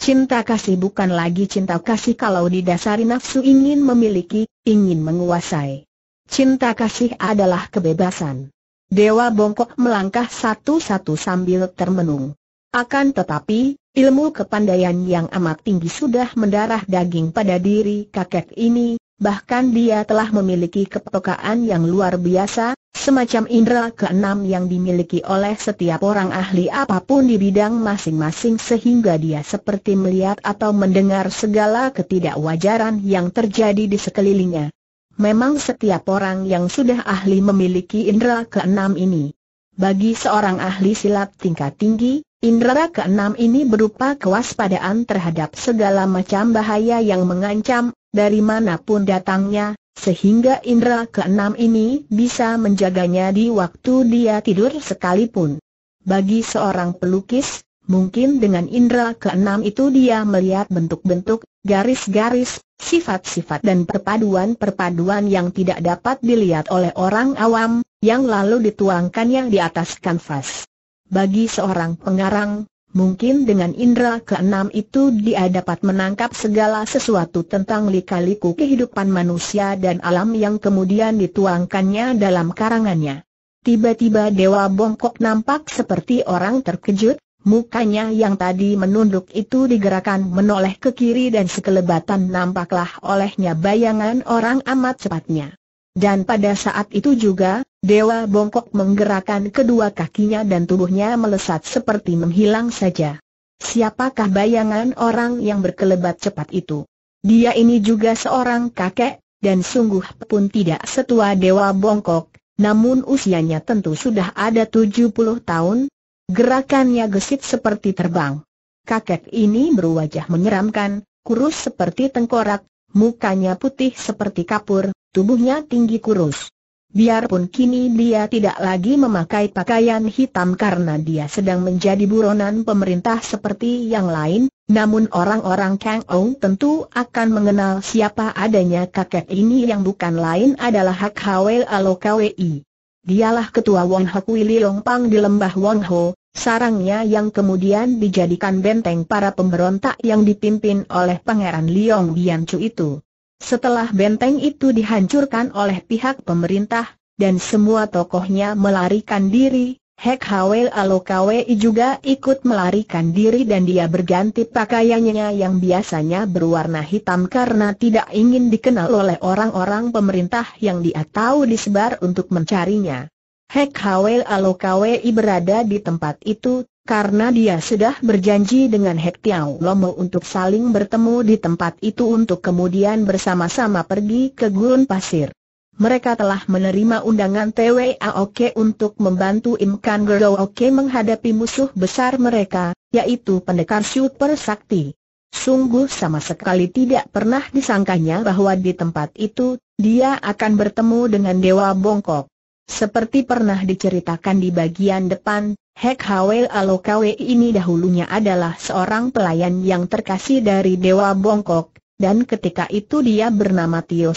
S1: Cinta kasih bukan lagi cinta kasih kalau didasari nafsu ingin memiliki, ingin menguasai. Cinta kasih adalah kebebasan. Dewa bongkok melangkah satu-satu sambil termenung. Akan tetapi, ilmu kepandaian yang amat tinggi sudah mendarah daging pada diri kakek ini, bahkan dia telah memiliki kepekaan yang luar biasa, semacam indera keenam yang dimiliki oleh setiap orang ahli apapun di bidang masing-masing sehingga dia seperti melihat atau mendengar segala ketidakwajaran yang terjadi di sekelilingnya. Memang setiap orang yang sudah ahli memiliki indera keenam ini. Bagi seorang ahli silat tingkat tinggi, indera keenam ini berupa kewaspadaan terhadap segala macam bahaya yang mengancam, dari manapun datangnya, sehingga indera keenam ini bisa menjaganya di waktu dia tidur sekalipun. Bagi seorang pelukis, mungkin dengan indera keenam itu dia melihat bentuk-bentuk, garis-garis, sifat-sifat dan perpaduan-perpaduan yang tidak dapat dilihat oleh orang awam, yang lalu dituangkannya di atas kanvas. Bagi seorang pengarang, Mungkin dengan indera keenam itu dia dapat menangkap segala sesuatu tentang lika-liku kehidupan manusia dan alam yang kemudian dituangkannya dalam karangannya. Tiba-tiba Dewa Bongkok nampak seperti orang terkejut, mukanya yang tadi menunduk itu digerakkan menoleh ke kiri dan sekelebatan nampaklah olehnya bayangan orang amat cepatnya. Dan pada saat itu juga, Dewa Bongkok menggerakkan kedua kakinya dan tubuhnya melesat seperti menghilang saja. Siapakah bayangan orang yang berkelebat cepat itu? Dia ini juga seorang kakek, dan sungguh pun tidak setua Dewa Bongkok, namun usianya tentu sudah ada 70 tahun, gerakannya gesit seperti terbang. Kakek ini berwajah menyeramkan, kurus seperti tengkorak, mukanya putih seperti kapur, Tubuhnya tinggi kurus. Biarpun kini dia tidak lagi memakai pakaian hitam karena dia sedang menjadi buronan pemerintah seperti yang lain, namun orang-orang Kang Ong tentu akan mengenal siapa adanya kakek ini yang bukan lain adalah Hak Alo Alokwei. Dialah ketua Wong Hak Wiliong Pang di lembah Wong Ho, sarangnya yang kemudian dijadikan benteng para pemberontak yang dipimpin oleh Pangeran Liong Chu itu. Setelah benteng itu dihancurkan oleh pihak pemerintah, dan semua tokohnya melarikan diri, Hek Hawel Alokawe juga ikut melarikan diri dan dia berganti pakaiannya yang biasanya berwarna hitam karena tidak ingin dikenal oleh orang-orang pemerintah yang dia tahu disebar untuk mencarinya. Hek Hawel Alokawe berada di tempat itu, karena dia sudah berjanji dengan Hek Tiau Lomo untuk saling bertemu di tempat itu untuk kemudian bersama-sama pergi ke gurun pasir. Mereka telah menerima undangan TWAOK untuk membantu Im Kan Oke menghadapi musuh besar mereka, yaitu pendekar super sakti. Sungguh sama sekali tidak pernah disangkanya bahwa di tempat itu, dia akan bertemu dengan Dewa Bongkok. Seperti pernah diceritakan di bagian depan, Hek Howell Alokawe ini dahulunya adalah seorang pelayan yang terkasih dari Dewa Bongkok, dan ketika itu dia bernama Tio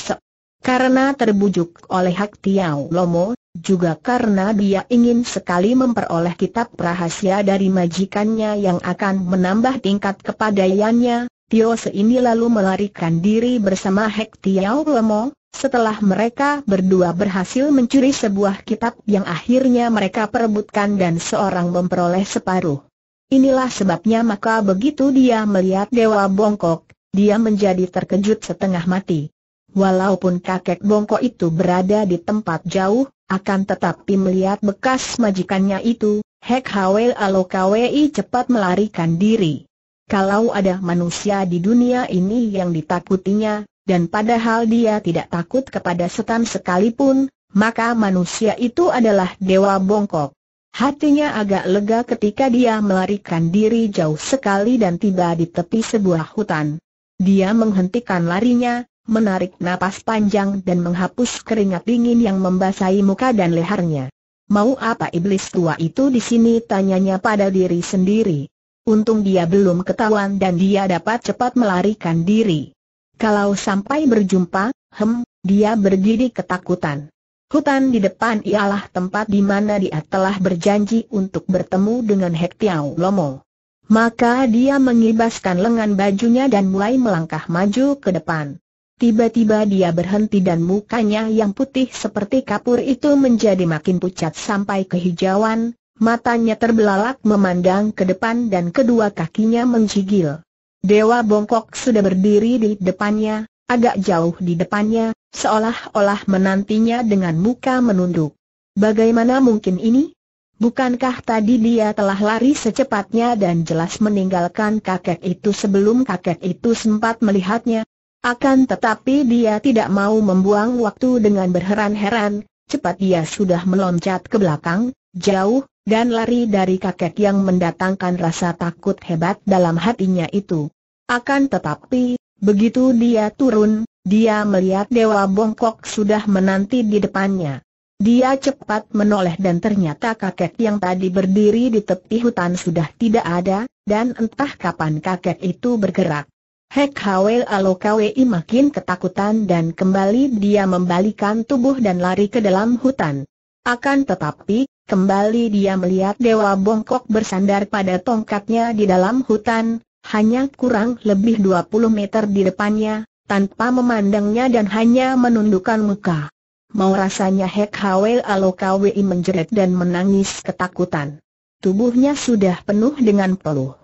S1: Karena terbujuk oleh Hak Tiao Lomo, juga karena dia ingin sekali memperoleh kitab rahasia dari majikannya yang akan menambah tingkat kepadaiannya, Tio Se ini lalu melarikan diri bersama Hek Tiao Lomo, setelah mereka berdua berhasil mencuri sebuah kitab yang akhirnya mereka perebutkan dan seorang memperoleh separuh. Inilah sebabnya maka begitu dia melihat Dewa Bongkok, dia menjadi terkejut setengah mati. Walaupun kakek Bongkok itu berada di tempat jauh, akan tetapi melihat bekas majikannya itu, Hek Hawel Alokawei cepat melarikan diri. Kalau ada manusia di dunia ini yang ditakutinya, dan padahal dia tidak takut kepada setan sekalipun, maka manusia itu adalah dewa bongkok. Hatinya agak lega ketika dia melarikan diri jauh sekali dan tiba di tepi sebuah hutan. Dia menghentikan larinya, menarik napas panjang dan menghapus keringat dingin yang membasahi muka dan lehernya. Mau apa iblis tua itu di sini tanyanya pada diri sendiri. Untung dia belum ketahuan dan dia dapat cepat melarikan diri. Kalau sampai berjumpa, hem, dia berdiri ketakutan. Hutan di depan ialah tempat di mana dia telah berjanji untuk bertemu dengan Hek Tiau Lomo. Maka dia mengibaskan lengan bajunya dan mulai melangkah maju ke depan. Tiba-tiba dia berhenti dan mukanya yang putih seperti kapur itu menjadi makin pucat sampai kehijauan, matanya terbelalak memandang ke depan dan kedua kakinya menjigil. Dewa bongkok sudah berdiri di depannya, agak jauh di depannya, seolah-olah menantinya dengan muka menunduk. Bagaimana mungkin ini? Bukankah tadi dia telah lari secepatnya dan jelas meninggalkan kakek itu sebelum kakek itu sempat melihatnya? Akan tetapi dia tidak mau membuang waktu dengan berheran-heran, cepat dia sudah meloncat ke belakang, jauh, dan lari dari kakek yang mendatangkan rasa takut hebat dalam hatinya itu. Akan tetapi, begitu dia turun, dia melihat Dewa Bongkok sudah menanti di depannya. Dia cepat menoleh dan ternyata kakek yang tadi berdiri di tepi hutan sudah tidak ada, dan entah kapan kakek itu bergerak. Hek Hawel Alokawei makin ketakutan dan kembali dia membalikan tubuh dan lari ke dalam hutan. Akan tetapi, Kembali dia melihat Dewa Bongkok bersandar pada tongkatnya di dalam hutan, hanya kurang lebih 20 meter di depannya, tanpa memandangnya dan hanya menundukkan muka. Mau rasanya Hek Hawel Alokawi menjerit dan menangis ketakutan. Tubuhnya sudah penuh dengan peluh.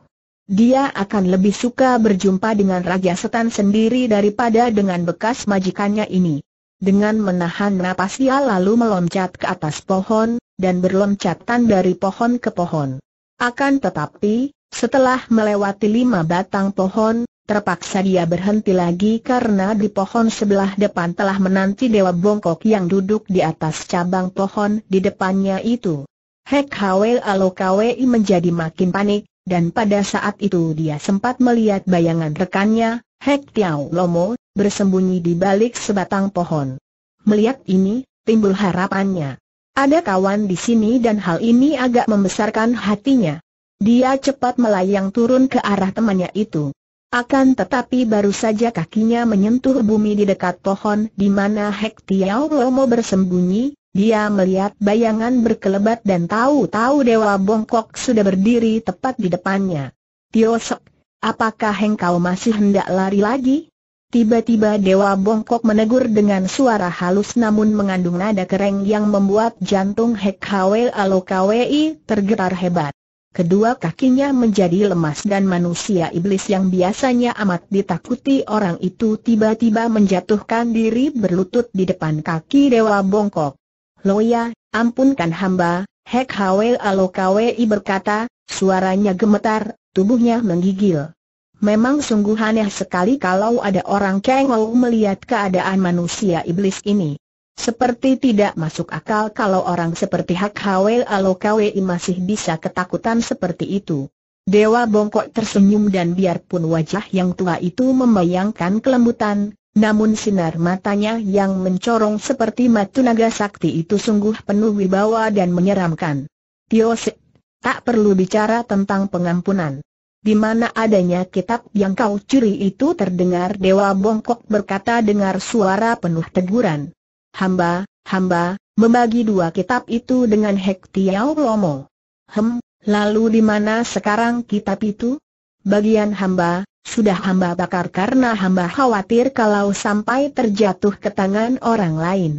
S1: Dia akan lebih suka berjumpa dengan Raja Setan sendiri daripada dengan bekas majikannya ini. Dengan menahan napas dia lalu meloncat ke atas pohon, dan berloncatan dari pohon ke pohon. Akan tetapi, setelah melewati lima batang pohon, terpaksa dia berhenti lagi karena di pohon sebelah depan telah menanti Dewa Bongkok yang duduk di atas cabang pohon di depannya itu. Hek Hwei Alokawi menjadi makin panik, dan pada saat itu dia sempat melihat bayangan rekannya, Hek Tiao Lomo, bersembunyi di balik sebatang pohon. Melihat ini, timbul harapannya. Ada kawan di sini dan hal ini agak membesarkan hatinya. Dia cepat melayang turun ke arah temannya itu. Akan tetapi baru saja kakinya menyentuh bumi di dekat pohon di mana Hek Tiao Lomo bersembunyi, dia melihat bayangan berkelebat dan tahu-tahu Dewa Bongkok sudah berdiri tepat di depannya. Tiosek, apakah engkau masih hendak lari lagi? Tiba-tiba Dewa Bongkok menegur dengan suara halus namun mengandung nada kereng yang membuat jantung Hek Hwe Alokwi tergetar hebat. Kedua kakinya menjadi lemas dan manusia iblis yang biasanya amat ditakuti orang itu tiba-tiba menjatuhkan diri berlutut di depan kaki Dewa Bongkok. Loya, ampunkan hamba, Hek Hwe Alokwi berkata, suaranya gemetar, tubuhnya menggigil. Memang sungguh aneh sekali kalau ada orang kengol melihat keadaan manusia iblis ini. Seperti tidak masuk akal kalau orang seperti Hak hawel Alokawi masih bisa ketakutan seperti itu. Dewa bongkok tersenyum dan biarpun wajah yang tua itu membayangkan kelembutan, namun sinar matanya yang mencorong seperti mata naga sakti itu sungguh penuh wibawa dan menyeramkan. Sik, tak perlu bicara tentang pengampunan di mana adanya kitab yang kau curi itu terdengar Dewa Bongkok berkata dengar suara penuh teguran. Hamba, hamba, membagi dua kitab itu dengan Hektiau Lomo. Hem, lalu di mana sekarang kitab itu? Bagian hamba, sudah hamba bakar karena hamba khawatir kalau sampai terjatuh ke tangan orang lain.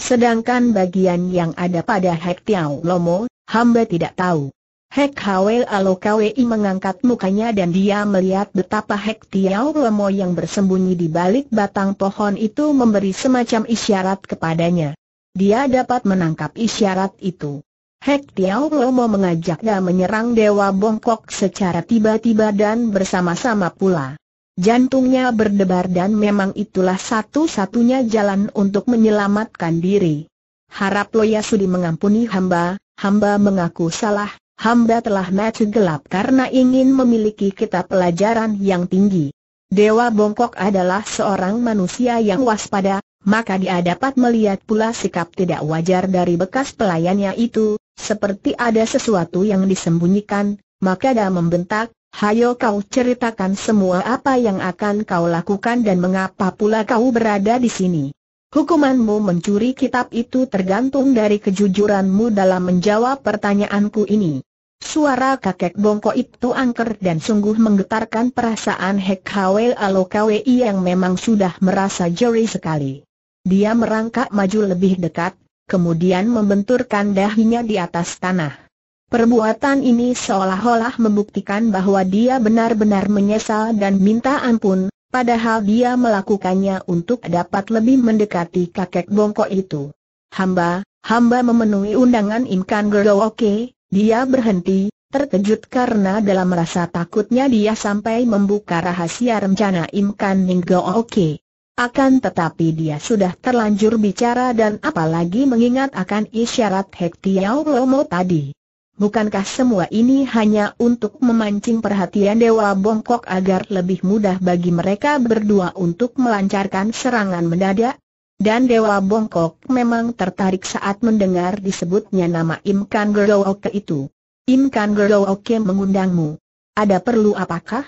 S1: Sedangkan bagian yang ada pada Hektiau Lomo, hamba tidak tahu. Hek Alo Kwei mengangkat mukanya dan dia melihat betapa Hek Tiao Lemo yang bersembunyi di balik batang pohon itu memberi semacam isyarat kepadanya. Dia dapat menangkap isyarat itu. Hek Tiao Lemo mengajaknya menyerang Dewa Bongkok secara tiba-tiba dan bersama-sama pula. Jantungnya berdebar dan memang itulah satu-satunya jalan untuk menyelamatkan diri. Harap Loya Sudi mengampuni hamba, hamba mengaku salah, hamba telah mati gelap karena ingin memiliki kitab pelajaran yang tinggi. Dewa Bongkok adalah seorang manusia yang waspada, maka dia dapat melihat pula sikap tidak wajar dari bekas pelayannya itu, seperti ada sesuatu yang disembunyikan, maka dia membentak, Hayo kau ceritakan semua apa yang akan kau lakukan dan mengapa pula kau berada di sini. Hukumanmu mencuri kitab itu tergantung dari kejujuranmu dalam menjawab pertanyaanku ini. Suara kakek bongko itu angker dan sungguh menggetarkan perasaan Hek Howell Alokawi yang memang sudah merasa jeri sekali. Dia merangkak maju lebih dekat, kemudian membenturkan dahinya di atas tanah. Perbuatan ini seolah-olah membuktikan bahwa dia benar-benar menyesal dan minta ampun, padahal dia melakukannya untuk dapat lebih mendekati kakek bongkok itu. Hamba, hamba memenuhi undangan Imkan Oke. dia berhenti, terkejut karena dalam rasa takutnya dia sampai membuka rahasia rencana Imkan Ninggo Oke. Akan tetapi dia sudah terlanjur bicara dan apalagi mengingat akan isyarat Hektiau Lomo tadi. Bukankah semua ini hanya untuk memancing perhatian Dewa Bongkok agar lebih mudah bagi mereka berdua untuk melancarkan serangan mendadak? Dan Dewa Bongkok memang tertarik saat mendengar disebutnya nama Im Kan Gerooke itu. Im Kan Gerooke mengundangmu. Ada perlu apakah?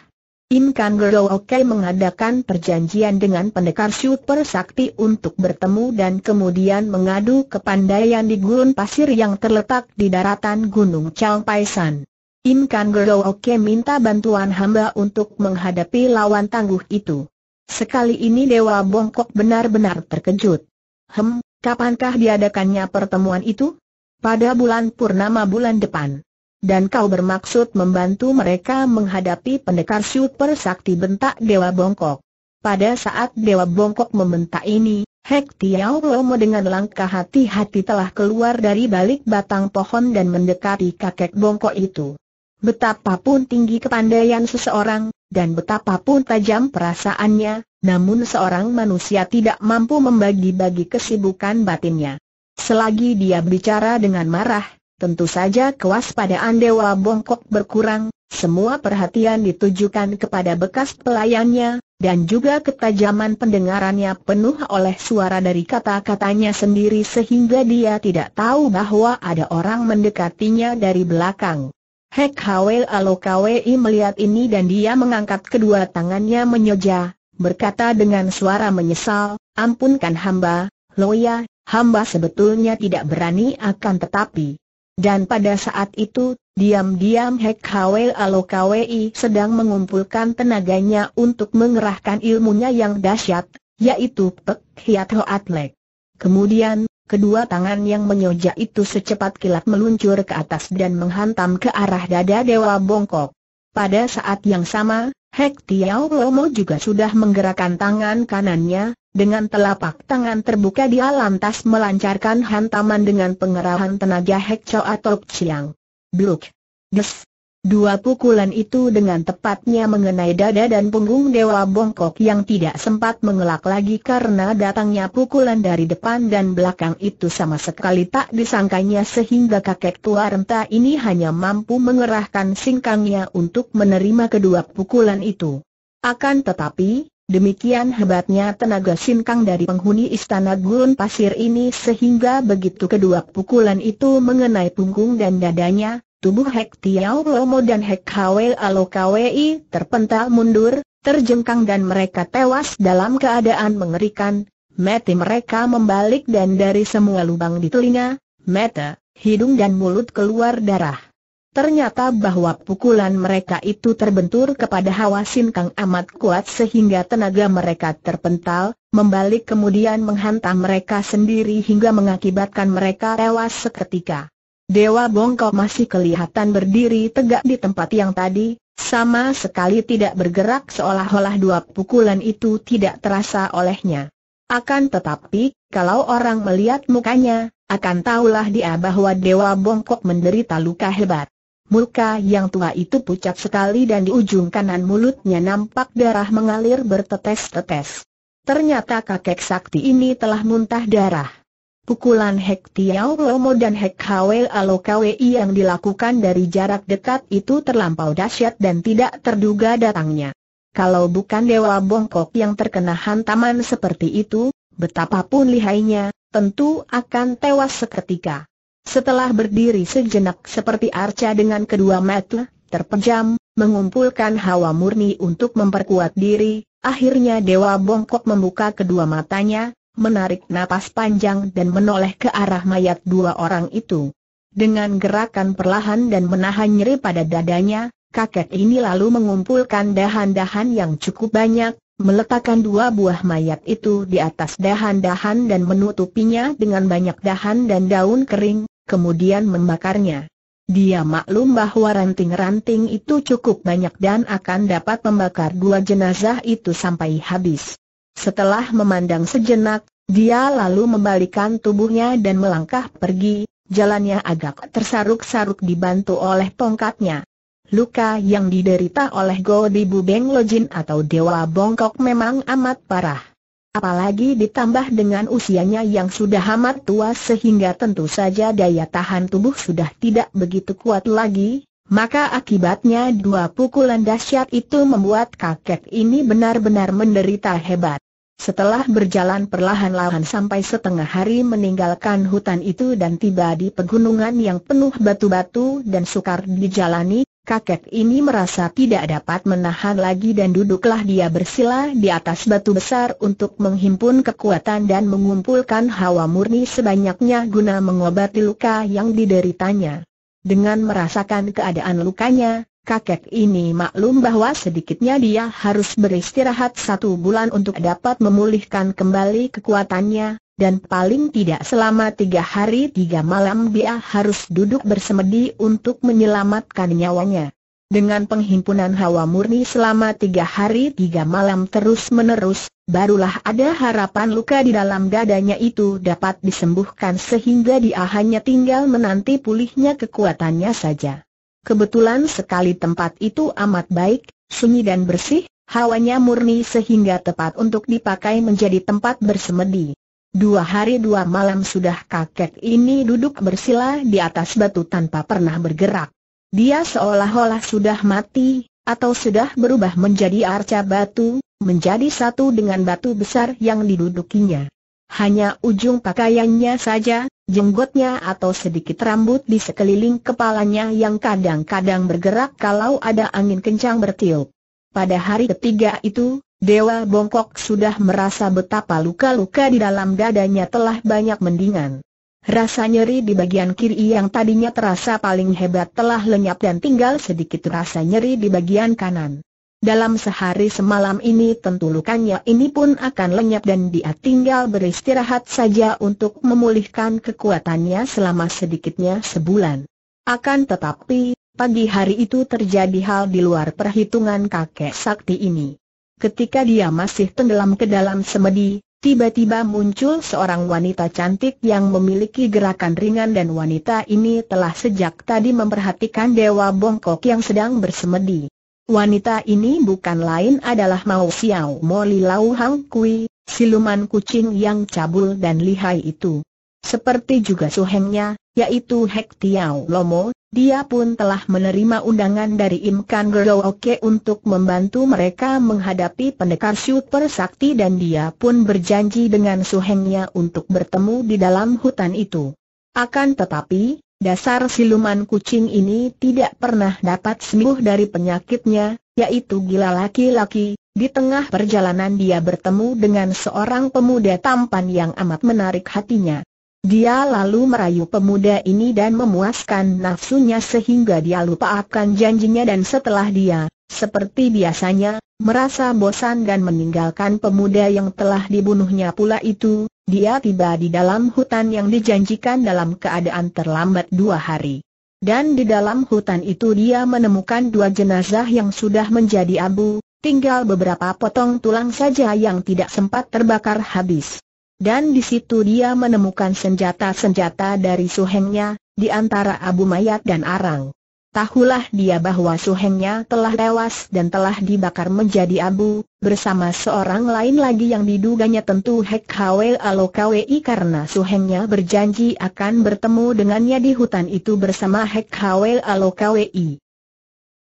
S1: Im Kanggero Oke mengadakan perjanjian dengan pendekar super sakti untuk bertemu dan kemudian mengadu ke kepandaian di gurun pasir yang terletak di daratan Gunung Chang Paisan. Kang Kanggero Oke minta bantuan hamba untuk menghadapi lawan tangguh itu. Sekali ini Dewa Bongkok benar-benar terkejut. Hem, kapankah diadakannya pertemuan itu? Pada bulan Purnama bulan depan. Dan kau bermaksud membantu mereka menghadapi pendekar super sakti bentak Dewa Bongkok. Pada saat Dewa Bongkok membentak ini, Hek Tiao Lomo dengan langkah hati-hati telah keluar dari balik batang pohon dan mendekati kakek Bongkok itu. Betapapun tinggi kepandaian seseorang, dan betapapun tajam perasaannya, namun seorang manusia tidak mampu membagi-bagi kesibukan batinnya. Selagi dia bicara dengan marah, Tentu saja kewaspadaan Dewa Bongkok berkurang, semua perhatian ditujukan kepada bekas pelayannya, dan juga ketajaman pendengarannya penuh oleh suara dari kata-katanya sendiri sehingga dia tidak tahu bahwa ada orang mendekatinya dari belakang. Hek Hwel Alokawei melihat ini dan dia mengangkat kedua tangannya menyoja, berkata dengan suara menyesal, ampunkan hamba, Loya, hamba sebetulnya tidak berani akan tetapi dan pada saat itu, diam-diam Hek Howell Alokwei sedang mengumpulkan tenaganya untuk mengerahkan ilmunya yang dahsyat, yaitu Pek Hiat Ho Atlek. Kemudian, kedua tangan yang menyojak itu secepat kilat meluncur ke atas dan menghantam ke arah dada Dewa Bongkok. Pada saat yang sama, Hek Tiao Lomo juga sudah menggerakkan tangan kanannya, dengan telapak tangan terbuka dia lantas melancarkan hantaman dengan pengerahan tenaga Hek Choa Tok Chiang. Bluk! Des! Dua pukulan itu dengan tepatnya mengenai dada dan punggung Dewa Bongkok yang tidak sempat mengelak lagi karena datangnya pukulan dari depan dan belakang itu sama sekali tak disangkanya sehingga kakek tua renta ini hanya mampu mengerahkan singkangnya untuk menerima kedua pukulan itu. Akan tetapi, Demikian hebatnya tenaga singkang dari penghuni istana gurun pasir ini sehingga begitu kedua pukulan itu mengenai punggung dan dadanya, Tubuh Hek Tiao Lomo dan Hek Hwe Alo Kwei terpental mundur, terjengkang dan mereka tewas dalam keadaan mengerikan. Mete mereka membalik dan dari semua lubang di telinga, mata, hidung dan mulut keluar darah. Ternyata bahwa pukulan mereka itu terbentur kepada hawa sinkang amat kuat sehingga tenaga mereka terpental, membalik kemudian menghantam mereka sendiri hingga mengakibatkan mereka tewas seketika. Dewa bongkok masih kelihatan berdiri tegak di tempat yang tadi, sama sekali tidak bergerak seolah-olah dua pukulan itu tidak terasa olehnya. Akan tetapi, kalau orang melihat mukanya, akan tahulah dia bahwa Dewa Bongkok menderita luka hebat. Muka yang tua itu pucat sekali dan di ujung kanan mulutnya nampak darah mengalir bertetes-tetes. Ternyata kakek sakti ini telah muntah darah. Pukulan Hek Tiao Lomo dan Hek Hwe Alo Kwe yang dilakukan dari jarak dekat itu terlampau dahsyat dan tidak terduga datangnya. Kalau bukan Dewa Bongkok yang terkena hantaman seperti itu, betapapun lihainya, tentu akan tewas seketika. Setelah berdiri sejenak seperti arca dengan kedua mata, terpejam, mengumpulkan hawa murni untuk memperkuat diri, akhirnya Dewa Bongkok membuka kedua matanya, menarik napas panjang dan menoleh ke arah mayat dua orang itu. Dengan gerakan perlahan dan menahan nyeri pada dadanya, kakek ini lalu mengumpulkan dahan-dahan yang cukup banyak, meletakkan dua buah mayat itu di atas dahan-dahan dan menutupinya dengan banyak dahan dan daun kering, kemudian membakarnya. Dia maklum bahwa ranting-ranting itu cukup banyak dan akan dapat membakar dua jenazah itu sampai habis. Setelah memandang sejenak, dia lalu membalikan tubuhnya dan melangkah pergi, jalannya agak tersaruk-saruk dibantu oleh tongkatnya. Luka yang diderita oleh di Bubeng Lojin atau Dewa Bongkok memang amat parah. Apalagi ditambah dengan usianya yang sudah amat tua sehingga tentu saja daya tahan tubuh sudah tidak begitu kuat lagi, maka akibatnya dua pukulan dahsyat itu membuat kakek ini benar-benar menderita hebat. Setelah berjalan perlahan-lahan sampai setengah hari meninggalkan hutan itu dan tiba di pegunungan yang penuh batu-batu dan sukar dijalani, kakek ini merasa tidak dapat menahan lagi dan duduklah dia bersila di atas batu besar untuk menghimpun kekuatan dan mengumpulkan hawa murni sebanyaknya guna mengobati luka yang dideritanya. Dengan merasakan keadaan lukanya, kakek ini maklum bahwa sedikitnya dia harus beristirahat satu bulan untuk dapat memulihkan kembali kekuatannya, dan paling tidak selama tiga hari tiga malam dia harus duduk bersemedi untuk menyelamatkan nyawanya. Dengan penghimpunan hawa murni selama tiga hari tiga malam terus-menerus, barulah ada harapan luka di dalam dadanya itu dapat disembuhkan sehingga dia hanya tinggal menanti pulihnya kekuatannya saja. Kebetulan sekali tempat itu amat baik, sunyi dan bersih, hawanya murni sehingga tepat untuk dipakai menjadi tempat bersemedi. Dua hari dua malam sudah kakek ini duduk bersila di atas batu tanpa pernah bergerak. Dia seolah-olah sudah mati, atau sudah berubah menjadi arca batu, menjadi satu dengan batu besar yang didudukinya. Hanya ujung pakaiannya saja, jenggotnya atau sedikit rambut di sekeliling kepalanya yang kadang-kadang bergerak kalau ada angin kencang bertiup. Pada hari ketiga itu, Dewa Bongkok sudah merasa betapa luka-luka di dalam dadanya telah banyak mendingan. Rasa nyeri di bagian kiri yang tadinya terasa paling hebat telah lenyap dan tinggal sedikit rasa nyeri di bagian kanan. Dalam sehari semalam ini tentu lukanya ini pun akan lenyap dan dia tinggal beristirahat saja untuk memulihkan kekuatannya selama sedikitnya sebulan. Akan tetapi, pagi hari itu terjadi hal di luar perhitungan kakek sakti ini. Ketika dia masih tenggelam ke dalam semedi, tiba-tiba muncul seorang wanita cantik yang memiliki gerakan ringan dan wanita ini telah sejak tadi memperhatikan Dewa Bongkok yang sedang bersemedi. Wanita ini bukan lain adalah Mao Xiao Moli Lau Hang Kui, siluman kucing yang cabul dan lihai itu. Seperti juga suhengnya, yaitu Hek Tiao Lomo, dia pun telah menerima undangan dari Im Kan Oke untuk membantu mereka menghadapi pendekar super sakti dan dia pun berjanji dengan suhengnya untuk bertemu di dalam hutan itu. Akan tetapi, Dasar siluman kucing ini tidak pernah dapat sembuh dari penyakitnya, yaitu gila laki-laki. Di tengah perjalanan dia bertemu dengan seorang pemuda tampan yang amat menarik hatinya. Dia lalu merayu pemuda ini dan memuaskan nafsunya sehingga dia lupa akan janjinya dan setelah dia, seperti biasanya, merasa bosan dan meninggalkan pemuda yang telah dibunuhnya pula itu, dia tiba di dalam hutan yang dijanjikan dalam keadaan terlambat dua hari. Dan di dalam hutan itu dia menemukan dua jenazah yang sudah menjadi abu, tinggal beberapa potong tulang saja yang tidak sempat terbakar habis. Dan di situ dia menemukan senjata-senjata dari suhengnya, di antara abu mayat dan arang tahulah dia bahwa suhengnya telah tewas dan telah dibakar menjadi abu, bersama seorang lain lagi yang diduganya tentu Hek Hwe Alokwi karena suhengnya berjanji akan bertemu dengannya di hutan itu bersama Hek Hwe Alokwi.